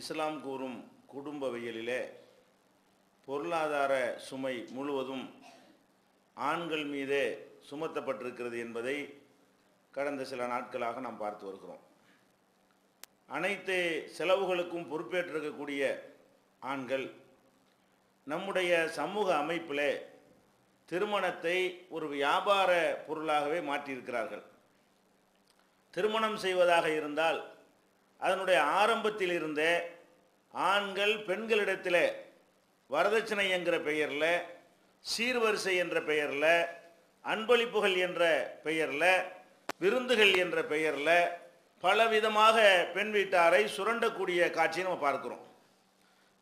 இஸ்லாம் கூறும் குடும்பவியலிலே பொருளாதார சுமை முழுவதும் ஆண்கள் மீதே சுமத்தப்பட்டிருக்கிறது என்பதை கடந்த சில நாட்களாக நாம் பார்த்து வருகிறோம் அனைத்து செலவுகளுக்கும் பொறுப்பேற்றிருக்கக்கூடிய ஆண்கள் நம்முடைய சமூக அமைப்பில் திருமணத்தை ஒரு வியாபார பொருளாகவே மாற்றியிருக்கிறார்கள் திருமணம் செய்வதாக இருந்தால் அதனுடைய ஆரம்பத்தில் இருந்தே ஆண்கள் பெண்களிடத்தில் வரதட்சணை என்கிற பெயரில் சீர்வரிசை என்ற பெயரில் அன்பளிப்புகள் என்ற பெயரில் விருந்துகள் என்ற பெயரில் பலவிதமாக பெண் வீட்டாரை சுரண்டக்கூடிய காட்சியை நம்ம பார்க்குறோம்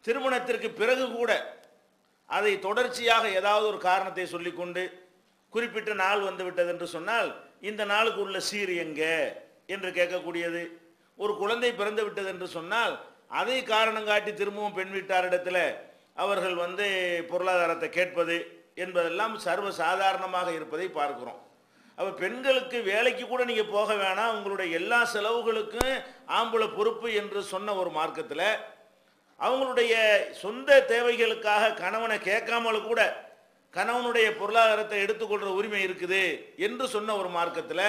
திருமணத்திற்கு பிறகு கூட அதை தொடர்ச்சியாக ஏதாவது ஒரு காரணத்தை சொல்லிக்கொண்டு குறிப்பிட்ட நாள் வந்துவிட்டது என்று சொன்னால் இந்த நாளுக்கு உள்ள சீர் எங்கே என்று கேட்கக்கூடியது ஒரு குழந்தை பிறந்து விட்டது என்று சொன்னால் அதை காரணம் காட்டி திரும்பவும் பெண் வீட்டாரிடத்தில் அவர்கள் வந்து பொருளாதாரத்தை கேட்பது என்பதெல்லாம் சர்வ சாதாரணமாக இருப்பதை பார்க்கிறோம் அப்போ பெண்களுக்கு வேலைக்கு கூட நீங்கள் போக வேணாம் உங்களுடைய எல்லா செலவுகளுக்கும் ஆம்பளை பொறுப்பு என்று சொன்ன ஒரு மார்க்கத்தில் அவங்களுடைய சொந்த தேவைகளுக்காக கணவனை கேட்காமல் கூட கணவனுடைய பொருளாதாரத்தை எடுத்துக்கொள்கிற உரிமை இருக்குது என்று சொன்ன ஒரு மார்க்கத்தில்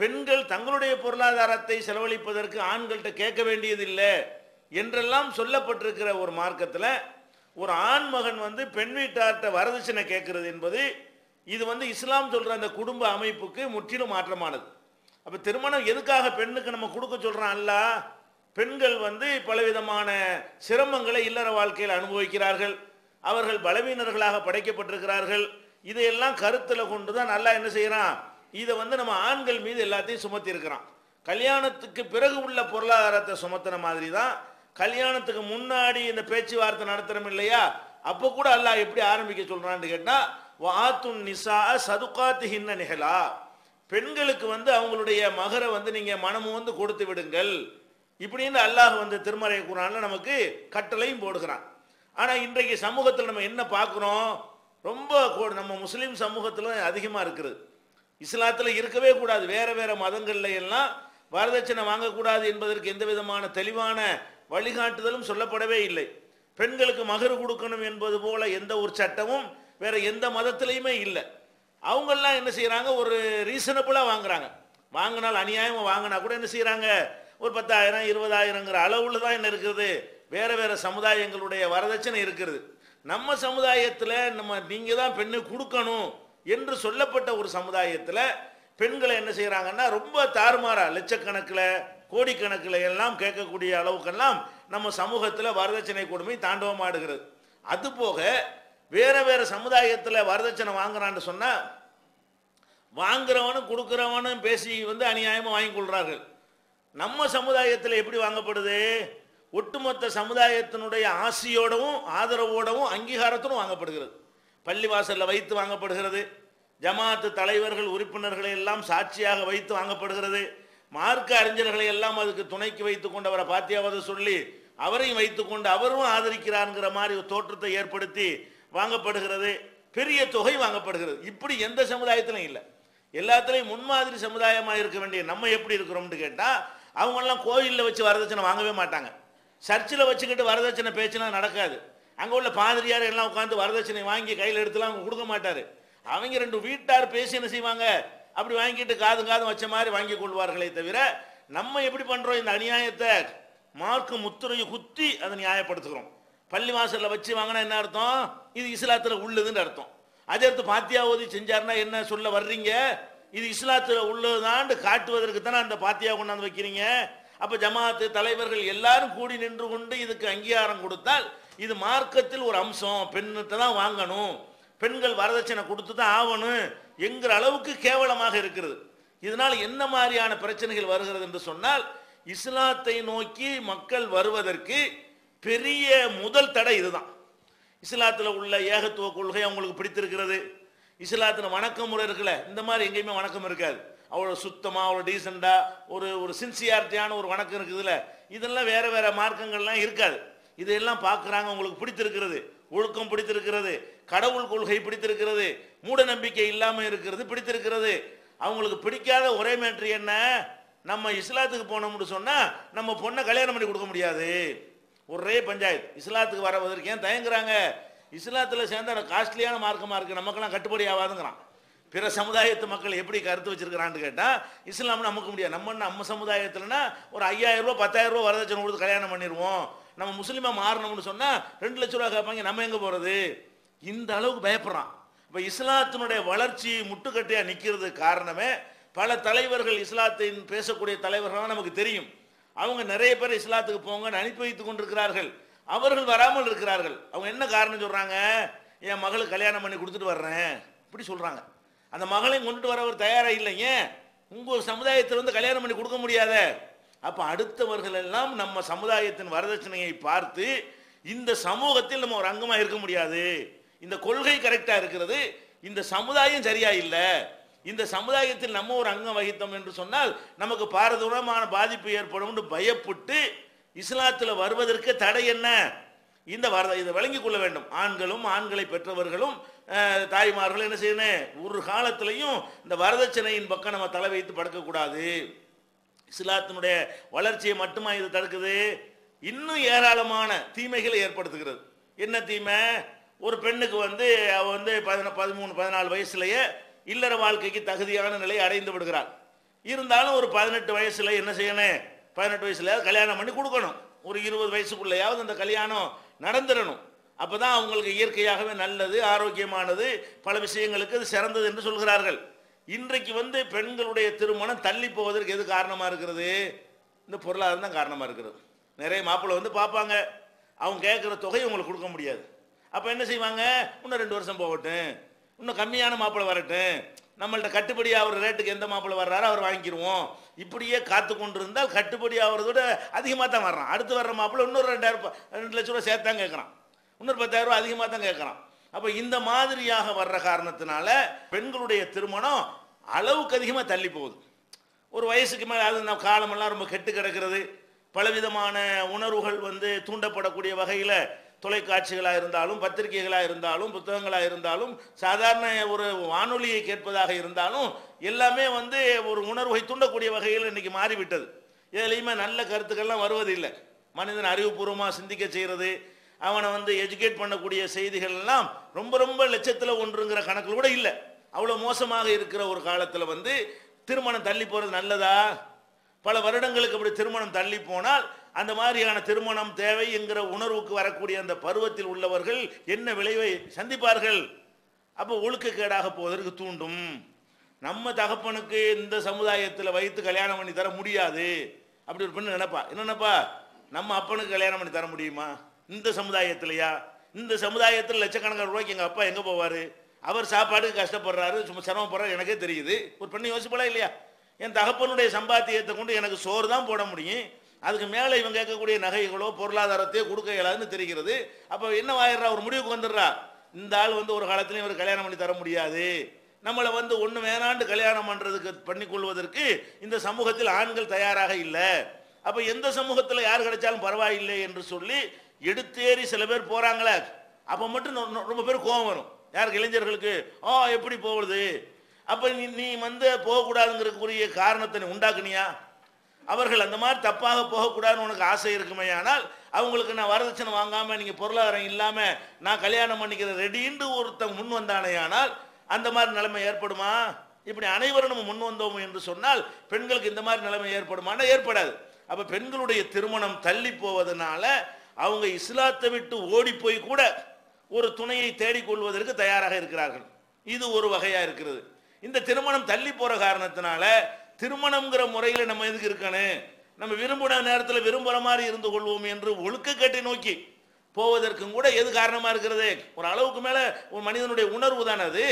பெண்கள் தங்களுடைய பொருளாதாரத்தை செலவழிப்பதற்கு ஆண்கள்கிட்ட கேட்க வேண்டியதில்லை என்றெல்லாம் சொல்லப்பட்டிருக்கிற ஒரு மார்க்கத்தில் ஒரு ஆண் மகன் வந்து பெண் வீட்டார்கிட்ட வரதட்சணை கேட்கறது என்பது இது வந்து இஸ்லாம் சொல்கிற அந்த குடும்ப அமைப்புக்கு முற்றிலும் மாற்றமானது அப்போ திருமணம் எதுக்காக பெண்ணுக்கு நம்ம கொடுக்க சொல்கிறோம் அல்ல பெண்கள் வந்து பலவிதமான சிரமங்களை இல்லற வாழ்க்கையில் அனுபவிக்கிறார்கள் அவர்கள் பலவீனர்களாக படைக்கப்பட்டிருக்கிறார்கள் இதையெல்லாம் கருத்தில் கொண்டு தான் நல்லா என்ன செய்கிறான் இதை வந்து நம்ம ஆண்கள் மீது எல்லாத்தையும் சுமத்தி இருக்கிறோம் கல்யாணத்துக்கு பிறகு உள்ள பொருளாதாரத்தை சுமத்தின மாதிரி தான் கல்யாணத்துக்கு முன்னாடி இந்த பேச்சுவார்த்தை நடத்துகிறோம் இல்லையா அப்போ கூட அல்லாஹ் எப்படி ஆரம்பிக்க சொல்கிறான்னு கேட்டால் வாத்துன் நிசா சதுக்காத்து ஹின்ன நிகழா பெண்களுக்கு வந்து அவங்களுடைய மகரை வந்து நீங்கள் மனமும் வந்து கொடுத்து விடுங்கள் இப்படின்னு அல்லாஹ் வந்து திருமறை கூறான நமக்கு கட்டளையும் போடுகிறான் ஆனால் இன்றைக்கு சமூகத்தில் நம்ம என்ன பார்க்குறோம் ரொம்ப நம்ம முஸ்லீம் சமூகத்தில் அதிகமாக இருக்குது இஸ்லாத்தில் இருக்கவே கூடாது வேறு வேறு மதங்கள்ல எல்லாம் வரதட்சணை வாங்கக்கூடாது என்பதற்கு எந்த விதமான தெளிவான வழிகாட்டுதலும் சொல்லப்படவே இல்லை பெண்களுக்கு மகர் கொடுக்கணும் என்பது போல எந்த ஒரு சட்டமும் வேறு எந்த மதத்திலையுமே இல்லை அவங்கெல்லாம் என்ன செய்கிறாங்க ஒரு ரீசனபிளா வாங்குறாங்க வாங்கினால் அநியாயமாக வாங்கினா கூட என்ன செய்கிறாங்க ஒரு பத்தாயிரம் இருபதாயிரங்கிற அளவில் தான் என்ன இருக்கிறது வேறு வேறு சமுதாயங்களுடைய வரதட்சணை இருக்கிறது நம்ம சமுதாயத்தில் நம்ம நீங்கள் தான் பெண்ணு கொடுக்கணும் என்று சொல்லப்பட்ட ஒரு சமுதாயத்தில் பெண்களை என்ன செய்கிறாங்கன்னா ரொம்ப தாறுமாறா லட்சக்கணக்கில் கோடிக்கணக்கில் எல்லாம் கேட்கக்கூடிய அளவுக்கெல்லாம் நம்ம சமூகத்தில் வரதட்சணை கொடுமை தாண்டவமாடுகிறது அதுபோக வேறு வேறு சமுதாயத்தில் வரதட்சணை வாங்குறான்னு சொன்னால் வாங்குறவனும் கொடுக்குறவனும் பேசி வந்து அநியாயமாக வாங்கி கொள்கிறார்கள் நம்ம சமுதாயத்தில் எப்படி வாங்கப்படுது ஒட்டுமொத்த சமுதாயத்தினுடைய ஆசியோடவும் ஆதரவோடவும் அங்கீகாரத்தோடும் வாங்கப்படுகிறது பள்ளி வாசலில் வைத்து வாங்கப்படுகிறது ஜமாத்து தலைவர்கள் உறுப்பினர்களை எல்லாம் சாட்சியாக வைத்து வாங்கப்படுகிறது மார்க்க அறிஞர்களை எல்லாம் அதுக்கு துணைக்கு வைத்து கொண்டு அவரை பாத்தியாவது சொல்லி அவரையும் வைத்துக்கொண்டு அவரும் ஆதரிக்கிறாருங்கிற மாதிரி தோற்றத்தை ஏற்படுத்தி வாங்கப்படுகிறது பெரிய தொகை வாங்கப்படுகிறது இப்படி எந்த சமுதாயத்திலும் இல்லை எல்லாத்துலேயும் முன்மாதிரி சமுதாயமாக இருக்க வேண்டிய நம்ம எப்படி இருக்கிறோம்னு கேட்டால் அவங்கெல்லாம் கோயிலில் வச்சு வரதட்சணை வாங்கவே மாட்டாங்க சர்ச்சில் வச்சுக்கிட்டு வரதட்சணை பேச்சுனா நடக்காது அங்கே உள்ள பாதிரியார் எல்லாம் உட்காந்து வரதட்சணை வாங்கி கையில் எடுத்துலாம் அவங்க கொடுக்க மாட்டார் அவங்க ரெண்டு வீட்டார் பேசி என்ன செய்வாங்க அப்படி வாங்கிட்டு காது காதும் வச்ச மாதிரி வாங்கி கொள்வார்களே தவிர நம்ம எப்படி பண்ணுறோம் இந்த அநியாயத்தை மார்க்கு முத்துரையை குத்தி அதை நியாயப்படுத்துகிறோம் பள்ளி வாசலில் வச்சு வாங்கினா என்ன அர்த்தம் இது இஸ்லாத்தில் உள்ளதுன்னு அர்த்தம் அதே அடுத்து பாத்தியா ஓதி செஞ்சார்னா என்ன சொல்ல வர்றீங்க இது இஸ்லாத்தில் உள்ளதாண்டு காட்டுவதற்கு தானே அந்த பாத்தியா கொண்டாந்து வைக்கிறீங்க அப்போ ஜமாத்து தலைவர்கள் எல்லாரும் கூடி நின்று கொண்டு இதுக்கு அங்கீகாரம் கொடுத்தால் இது மார்க்கத்தில் ஒரு அம்சம் பெண்ணிட்ட தான் வாங்கணும் பெண்கள் வரதட்சணை கொடுத்து தான் ஆகணும் என்கிற அளவுக்கு கேவலமாக இருக்கிறது இதனால் என்ன மாதிரியான பிரச்சனைகள் வருகிறது என்று சொன்னால் இஸ்லாத்தை நோக்கி மக்கள் வருவதற்கு பெரிய முதல் தடை இதுதான் இஸ்லாத்தில் உள்ள ஏகத்துவ கொள்கை அவங்களுக்கு பிடித்திருக்கிறது இஸ்லாத்தில் வணக்க முறை இருக்குல்ல இந்த மாதிரி எங்கேயுமே வணக்கம் இருக்காது அவ்வளோ சுத்தமாக அவ்வளோ டீசெண்டாக ஒரு ஒரு சின்சியாரிட்டியான ஒரு வணக்கம் இருக்குதுல்ல இதெல்லாம் வேறு வேறு மார்க்கங்கள்லாம் இருக்காது இதையெல்லாம் பார்க்குறாங்க உங்களுக்கு பிடித்திருக்கிறது ஒழுக்கம் பிடித்திருக்கிறது கடவுள் கொள்கை பிடித்திருக்கிறது மூட நம்பிக்கை இல்லாமல் இருக்கிறது பிடித்திருக்கிறது அவங்களுக்கு பிடிக்காத ஒரே மேட்ரு என்ன நம்ம இஸ்லாத்துக்கு போனோம்னு சொன்னால் நம்ம பொண்ணை கல்யாணம் பண்ணி கொடுக்க முடியாது ஒரே பஞ்சாயத்து இஸ்லாத்துக்கு வரவதற்கு ஏன் தயங்குறாங்க இஸ்லாத்தில் சேர்ந்த காஸ்ட்லியான மார்க்கமாக இருக்குது நமக்கெல்லாம் கட்டுப்படி ஆகாதுங்கிறான் பிற சமுதாயத்து மக்கள் எப்படி கருத்து வச்சிருக்கிறான்னு கேட்டால் இஸ்லாம் நமக்கு முடியாது நம்ம நம்ம சமுதாயத்தில்னா ஒரு ஐயாயிரம் ரூபா பத்தாயிரம் ரூபா வரதட்சணை கொடுத்து கல்யாணம் பண்ணிடுவோம் நம்ம முஸ்லீமாக மாறணும்னு சொன்னால் ரெண்டு லட்ச ரூபா கேட்பாங்க நம்ம எங்கே போகிறது இந்த அளவுக்கு பயப்படுறான் இப்போ இஸ்லாத்தினுடைய வளர்ச்சி முட்டுக்கட்டையாக நிற்கிறது காரணமே பல தலைவர்கள் இஸ்லாத்தின் பேசக்கூடிய தலைவர்களாக நமக்கு தெரியும் அவங்க நிறைய பேர் இஸ்லாத்துக்கு போங்கன்னு அனுப்பி வைத்து கொண்டிருக்கிறார்கள் அவர்கள் வராமல் இருக்கிறார்கள் அவங்க என்ன காரணம் சொல்கிறாங்க என் மகளுக்கு கல்யாணம் பண்ணி கொடுத்துட்டு வர்றேன் இப்படி சொல்கிறாங்க அந்த மகளையும் கொண்டுட்டு வரவர் தயாராக இல்லைங்க உங்கள் சமுதாயத்தில் வந்து கல்யாணம் பண்ணி கொடுக்க முடியாத அப்போ அடுத்தவர்கள் எல்லாம் நம்ம சமுதாயத்தின் வரதட்சணையை பார்த்து இந்த சமூகத்தில் நம்ம ஒரு அங்கமாக இருக்க முடியாது இந்த கொள்கை கரெக்டாக இருக்கிறது இந்த சமுதாயம் சரியா இல்லை இந்த சமுதாயத்தில் நம்ம ஒரு அங்கம் வகித்தோம் என்று சொன்னால் நமக்கு பாரதூரமான பாதிப்பு ஏற்படும் பயப்பட்டு இஸ்லாத்தில் வருவதற்கு தடை என்ன இந்த வரத இதை வழங்கிக் கொள்ள வேண்டும் ஆண்களும் ஆண்களை பெற்றவர்களும் தாய்மார்கள் என்ன செய்யணும் ஒரு காலத்திலையும் இந்த வரதட்சணையின் பக்கம் நம்ம தலை வைத்து படுக்கக்கூடாது இஸ்லாத்தினுடைய வளர்ச்சியை மட்டுமா இது தடுக்குது இன்னும் ஏராளமான தீமைகளை ஏற்படுத்துகிறது என்ன தீமை ஒரு பெண்ணுக்கு வந்து அவ வந்து பதின பதிமூணு பதினாலு வயசுலேயே இல்லற வாழ்க்கைக்கு தகுதியான நிலையை அடைந்து விடுகிறாள் இருந்தாலும் ஒரு பதினெட்டு வயசுல என்ன செய்யணும் பதினெட்டு வயசுலையாவது கல்யாணம் பண்ணி கொடுக்கணும் ஒரு இருபது வயசுக்குள்ளேயாவது அந்த கல்யாணம் நடந்துடணும் அப்போ தான் அவங்களுக்கு இயற்கையாகவே நல்லது ஆரோக்கியமானது பல விஷயங்களுக்கு அது சிறந்தது என்று சொல்கிறார்கள் இன்றைக்கு வந்து பெண்களுடைய திருமணம் தள்ளி போவதற்கு எது காரணமாக இருக்கிறது இந்த பொருளாதாரம் தான் காரணமாக இருக்கிறது நிறைய மாப்பிள்ளை வந்து பார்ப்பாங்க அவங்க கேட்குற தொகையை உங்களுக்கு கொடுக்க முடியாது அப்போ என்ன செய்வாங்க இன்னும் ரெண்டு வருஷம் போகட்டும் இன்னும் கம்மியான மாப்பிள்ளை வரட்டும் நம்மள்கிட்ட கட்டுப்படி ஆகிற ரேட்டுக்கு எந்த மாப்பிள்ளை வர்றாரோ அவர் வாங்கிடுவோம் இப்படியே காத்து கொண்டு இருந்தால் கட்டுப்படி ஆகிறத விட அதிகமாக தான் வர்றான் அடுத்து வர்ற மாப்பிள்ளை இன்னொரு ரெண்டாயிரம் ரெண்டு லட்ச ரூபா சேர்த்தான் கேட்குறான் இன்னொரு பத்தாயிரம் ரூபா அதிகமாக தான் கேட்குறான் அப்போ இந்த மாதிரியாக வர்ற காரணத்தினால பெண்களுடைய திருமணம் அளவுக்கு அதிகமாக தள்ளி போகுது ஒரு வயசுக்கு மேலே அது நம்ம காலமெல்லாம் ரொம்ப கெட்டு கிடக்கிறது பலவிதமான உணர்வுகள் வந்து தூண்டப்படக்கூடிய வகையில் தொலைக்காட்சிகளாக இருந்தாலும் பத்திரிகைகளாக இருந்தாலும் புத்தகங்களாக இருந்தாலும் சாதாரண ஒரு வானொலியை கேட்பதாக இருந்தாலும் எல்லாமே வந்து ஒரு உணர்வை தூண்டக்கூடிய வகையில் இன்றைக்கி மாறிவிட்டது எதுலேயுமே நல்ல கருத்துக்கள்லாம் வருவதில்லை மனிதன் அறிவுபூர்வமாக சிந்திக்க செய்கிறது அவனை வந்து எஜுகேட் பண்ணக்கூடிய செய்திகள் எல்லாம் ரொம்ப ரொம்ப லட்சத்தில் ஒன்றுங்கிற கணக்கில் கூட இல்லை அவ்வளோ மோசமாக இருக்கிற ஒரு காலத்தில் வந்து திருமணம் தள்ளி போகிறது நல்லதா பல வருடங்களுக்கு அப்படி திருமணம் தள்ளி போனால் அந்த மாதிரியான திருமணம் தேவை என்கிற உணர்வுக்கு வரக்கூடிய அந்த பருவத்தில் உள்ளவர்கள் என்ன விளைவை சந்திப்பார்கள் அப்போ ஒழுக்கக்கேடாக போவதற்கு தூண்டும் நம்ம தகப்பனுக்கு இந்த சமுதாயத்தில் வைத்து கல்யாணம் பண்ணி தர முடியாது அப்படி ஒரு பெண்ணு நினைப்பா என்ன நினைப்பா நம்ம அப்பனுக்கு கல்யாணம் பண்ணி தர முடியுமா இந்த சமுதாயத்திலையா இந்த சமுதாயத்தில் லட்சக்கணக்கான ரூபாய்க்கு எங்கள் அப்பா எங்கே போவார் அவர் சாப்பாடுக்கு கஷ்டப்படுறாரு சும்மா சிரமப்படுறாரு எனக்கே தெரியுது ஒரு பெண்ணு யோசிப்பலாம் இல்லையா என் தகப்பனுடைய சம்பாத்தியத்தை கொண்டு எனக்கு சோறு தான் போட முடியும் அதுக்கு மேலே இவங்க கேட்கக்கூடிய நகைகளோ பொருளாதாரத்தையோ கொடுக்க இயலாதுன்னு தெரிகிறது அப்போ என்ன ஆயிடுறா ஒரு முடிவுக்கு வந்துடுறா இந்த ஆள் வந்து ஒரு காலத்துலையும் ஒரு கல்யாணம் பண்ணி தர முடியாது நம்மளை வந்து ஒன்று வேணாண்டு கல்யாணம் பண்ணுறதுக்கு பண்ணிக்கொள்வதற்கு இந்த சமூகத்தில் ஆண்கள் தயாராக இல்லை அப்போ எந்த சமூகத்தில் யார் கிடைச்சாலும் பரவாயில்லை என்று சொல்லி எடுத்தேறி சில பேர் போறாங்களே அப்போ மட்டும் ரொம்ப பேர் கோவம் வரும் யாருக்கு இளைஞர்களுக்கு ஓ எப்படி போகுது அப்போ நீ நீ வந்து போகக்கூடாதுங்கிறக்குரிய காரணத்தை நீ உண்டாக்குனியா அவர்கள் அந்த மாதிரி தப்பாக போகக்கூடாதுன்னு உனக்கு ஆசை இருக்குமே ஆனால் அவங்களுக்கு நான் வரதட்சணை வாங்காமல் நீங்கள் பொருளாதாரம் இல்லாமல் நான் கல்யாணம் பண்ணிக்கிற ரெடின்னு ஒருத்தன் முன் வந்தானே ஆனால் அந்த மாதிரி நிலைமை ஏற்படுமா இப்படி அனைவரும் நம்ம முன் வந்தோம் என்று சொன்னால் பெண்களுக்கு இந்த மாதிரி நிலைமை ஏற்படுமானா ஏற்படாது அப்போ பெண்களுடைய திருமணம் தள்ளி போவதனால அவங்க இஸ்லாத்தை விட்டு ஓடி போய் கூட ஒரு துணையை தேடிக்கொள்வதற்கு தயாராக இருக்கிறார்கள் இது ஒரு வகையாக இருக்கிறது இந்த திருமணம் தள்ளி போகிற காரணத்தினால திருமணம்ங்கிற முறையில் நம்ம எதுக்கு இருக்கணும் நம்ம விரும்புன நேரத்தில் விரும்புகிற மாதிரி இருந்து கொள்வோம் என்று கட்டி நோக்கி போவதற்கும் கூட எது காரணமாக இருக்கிறது ஒரு அளவுக்கு மேலே ஒரு மனிதனுடைய உணர்வு தான் அது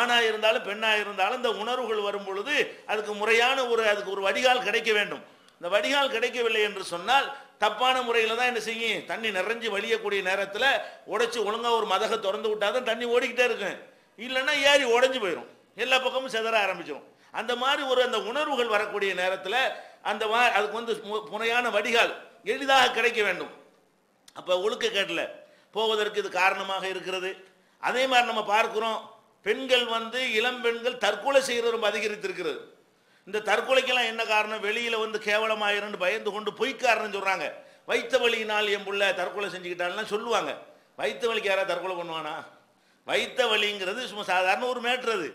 ஆணாக இருந்தாலும் பெண்ணாக இருந்தாலும் இந்த உணர்வுகள் வரும் பொழுது அதுக்கு முறையான ஒரு அதுக்கு ஒரு வடிகால் கிடைக்க வேண்டும் இந்த வடிகால் கிடைக்கவில்லை என்று சொன்னால் தப்பான முறையில் தான் என்ன செய்யும் தண்ணி நிறைஞ்சு வழியக்கூடிய நேரத்தில் உடைச்சி ஒழுங்காக ஒரு மதகை திறந்து விட்டாதான் தண்ணி ஓடிக்கிட்டே இருக்கும் இல்லைன்னா ஏறி உடஞ்சி போயிடும் எல்லா பக்கமும் செதற ஆரம்பிச்சிடும் அந்த மாதிரி ஒரு அந்த உணர்வுகள் வரக்கூடிய நேரத்தில் அந்த மா அதுக்கு வந்து முறையான வடிகால் எளிதாக கிடைக்க வேண்டும் அப்போ ஒழுக்க கேட்டில் போவதற்கு இது காரணமாக இருக்கிறது அதே மாதிரி நம்ம பார்க்குறோம் பெண்கள் வந்து இளம் பெண்கள் தற்கொலை செய்கிறது ரொம்ப அதிகரித்திருக்கிறது இந்த தற்கொலைக்கெல்லாம் என்ன காரணம் வெளியில் வந்து கேவலமாயிருன்னு பயந்து கொண்டு பொய்க்காரன்னு சொல்கிறாங்க வைத்த வழியினால் என் பிள்ளை தற்கொலை செஞ்சுக்கிட்டான்லாம் சொல்லுவாங்க வைத்த வழிக்கு யாராவது தற்கொலை பண்ணுவானா வைத்த வழிங்கிறது சும்மா சாதாரண ஒரு மேட்ரு அது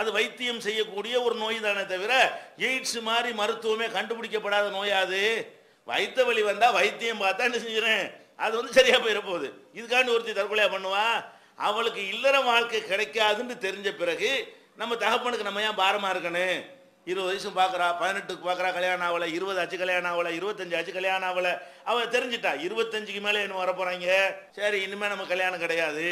அது வைத்தியம் செய்யக்கூடிய ஒரு நோய் தானே தவிர எய்ட்ஸ் மாதிரி மருத்துவமே கண்டுபிடிக்கப்படாத நோயாது வைத்த வழி வந்தால் வைத்தியம் பார்த்தா என்ன செஞ்சுறேன் அது வந்து சரியாக போயிட போகுது இதுக்காண்டி ஒருத்தி தற்கொலையாக பண்ணுவா அவளுக்கு இல்லற வாழ்க்கை கிடைக்காதுன்னு தெரிஞ்ச பிறகு நம்ம தகப்பனுக்கு நம்ம ஏன் பாரமாக இருக்கணும் இருபது வயசு பார்க்குறா பதினெட்டுக்கு பார்க்குறா கல்யாணம் ஆகலை இருபது ஆச்சு கல்யாணம் ஆகலை இருபத்தஞ்சு ஆச்சு கல்யாணம் ஆகலை அவள் தெரிஞ்சிட்டா இருபத்தஞ்சுக்கு மேலே இன்னும் வரப்போகிறாங்க சரி இனிமேல் நம்ம கல்யாணம் கிடையாது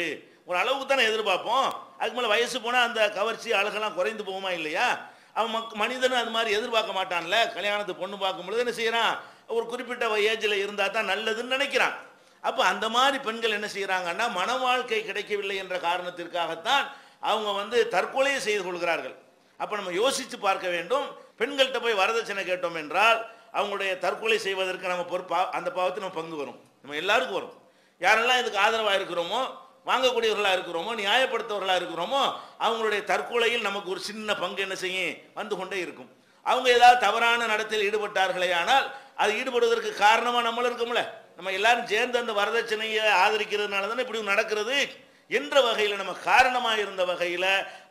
ஒரு அளவுக்கு தானே எதிர்பார்ப்போம் அதுக்கு மேலே வயசு போனால் அந்த கவர்ச்சி அழகெல்லாம் குறைந்து போகுமா இல்லையா அவன் மக் மனிதனும் அது மாதிரி எதிர்பார்க்க மாட்டான்ல கல்யாணத்து பொண்ணு பார்க்கும் பொழுது என்ன செய்கிறான் ஒரு குறிப்பிட்ட ஏஜில் இருந்தால் தான் நல்லதுன்னு நினைக்கிறான் அப்போ அந்த மாதிரி பெண்கள் என்ன செய்கிறாங்கன்னா மன வாழ்க்கை கிடைக்கவில்லை என்ற காரணத்திற்காகத்தான் அவங்க வந்து தற்கொலையை செய்து கொள்கிறார்கள் அப்போ நம்ம யோசித்து பார்க்க வேண்டும் பெண்கள்கிட்ட போய் வரதட்சணை கேட்டோம் என்றால் அவங்களுடைய தற்கொலை செய்வதற்கு நம்ம பொறுப்பா அந்த பாவத்தை நம்ம பங்கு வரும் நம்ம எல்லாருக்கும் வரும் யாரெல்லாம் இதுக்கு ஆதரவாக இருக்கிறோமோ வாங்கக்கூடியவர்களாக இருக்கிறோமோ நியாயப்படுத்தவர்களாக இருக்கிறோமோ அவங்களுடைய தற்கொலையில் நமக்கு ஒரு சின்ன பங்கு என்ன செய்யும் வந்து கொண்டே இருக்கும் அவங்க ஏதாவது தவறான நடத்தில் ஈடுபட்டார்களே ஆனால் அது ஈடுபடுவதற்கு காரணமாக நம்மளும் இருக்கும்ல நம்ம எல்லாரும் சேர்ந்து அந்த வரதட்சணையை ஆதரிக்கிறதுனால தானே இப்படி நடக்கிறது என்ற வகையில் நம்ம காரணமாக இருந்த வகையில்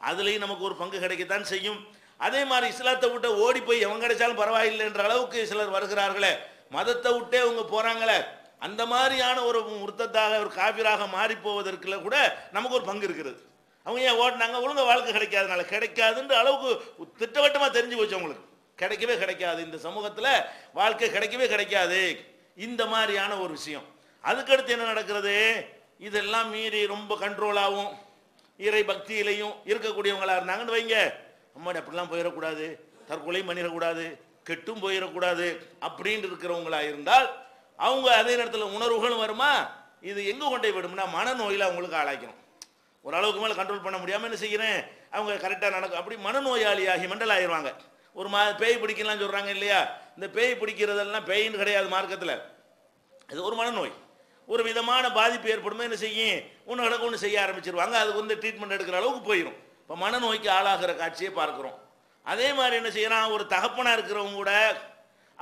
அதுலேயும் நமக்கு ஒரு பங்கு கிடைக்கத்தான் செய்யும் அதே மாதிரி இஸ்லாத்தை விட்டு ஓடி போய் எவன் கிடைச்சாலும் பரவாயில்லை என்ற அளவுக்கு சிலர் வருகிறார்களே மதத்தை விட்டே அவங்க போகிறாங்களே அந்த மாதிரியான ஒரு முருத்தத்தாக ஒரு காபிராக மாறி போவதற்குல கூட நமக்கு ஒரு பங்கு இருக்கிறது அவங்க ஏன் ஓடினாங்க ஒழுங்காக வாழ்க்கை கிடைக்காதனால கிடைக்காதுன்ற அளவுக்கு திட்டவட்டமாக தெரிஞ்சு போச்சு அவங்களுக்கு கிடைக்கவே கிடைக்காது இந்த சமூகத்தில் வாழ்க்கை கிடைக்கவே கிடைக்காது இந்த மாதிரியான ஒரு விஷயம் அதுக்கடுத்து என்ன நடக்கிறது இதெல்லாம் மீறி ரொம்ப கண்ட்ரோலாகவும் இறை பக்தியிலையும் இருக்கக்கூடியவங்களாக இருந்தாங்கன்னு வைங்க அம்மாடி அப்படிலாம் போயிடக்கூடாது தற்கொலை பண்ணிடக்கூடாது கெட்டும் போயிடக்கூடாது அப்படின்னு இருக்கிறவங்களா இருந்தால் அவங்க அதே நேரத்தில் உணர்வுகளும் வருமா இது எங்கே கொண்டே விடும்னா மனநோயில் அவங்களுக்கு ஆளாக்கணும் ஓரளவுக்கு மேலே கண்ட்ரோல் பண்ண முடியாமல் என்ன செய்கிறேன் அவங்க கரெக்டாக நடக்கும் அப்படி மனநோயாளியாகி மண்டல் ஆயிடுவாங்க ஒரு மா பேய் பிடிக்கலாம் சொல்கிறாங்க இல்லையா இந்த பேய் பிடிக்கிறதெல்லாம் பேயின்னு கிடையாது மார்க்கத்தில் அது ஒரு மனநோய் ஒரு விதமான பாதிப்பு ஏற்படும் என்ன செய்யும் ஒன்று கிடக்கு ஒன்று செய்ய ஆரம்பிச்சிருவாங்க அதுக்கு வந்து ட்ரீட்மெண்ட் எடுக்கிற அளவுக்கு போயிடும் இப்போ மனநோய்க்கு ஆளாகிற காட்சியை பார்க்குறோம் அதே மாதிரி என்ன செய்யறான் ஒரு தகப்பனாக இருக்கிறவங்க கூட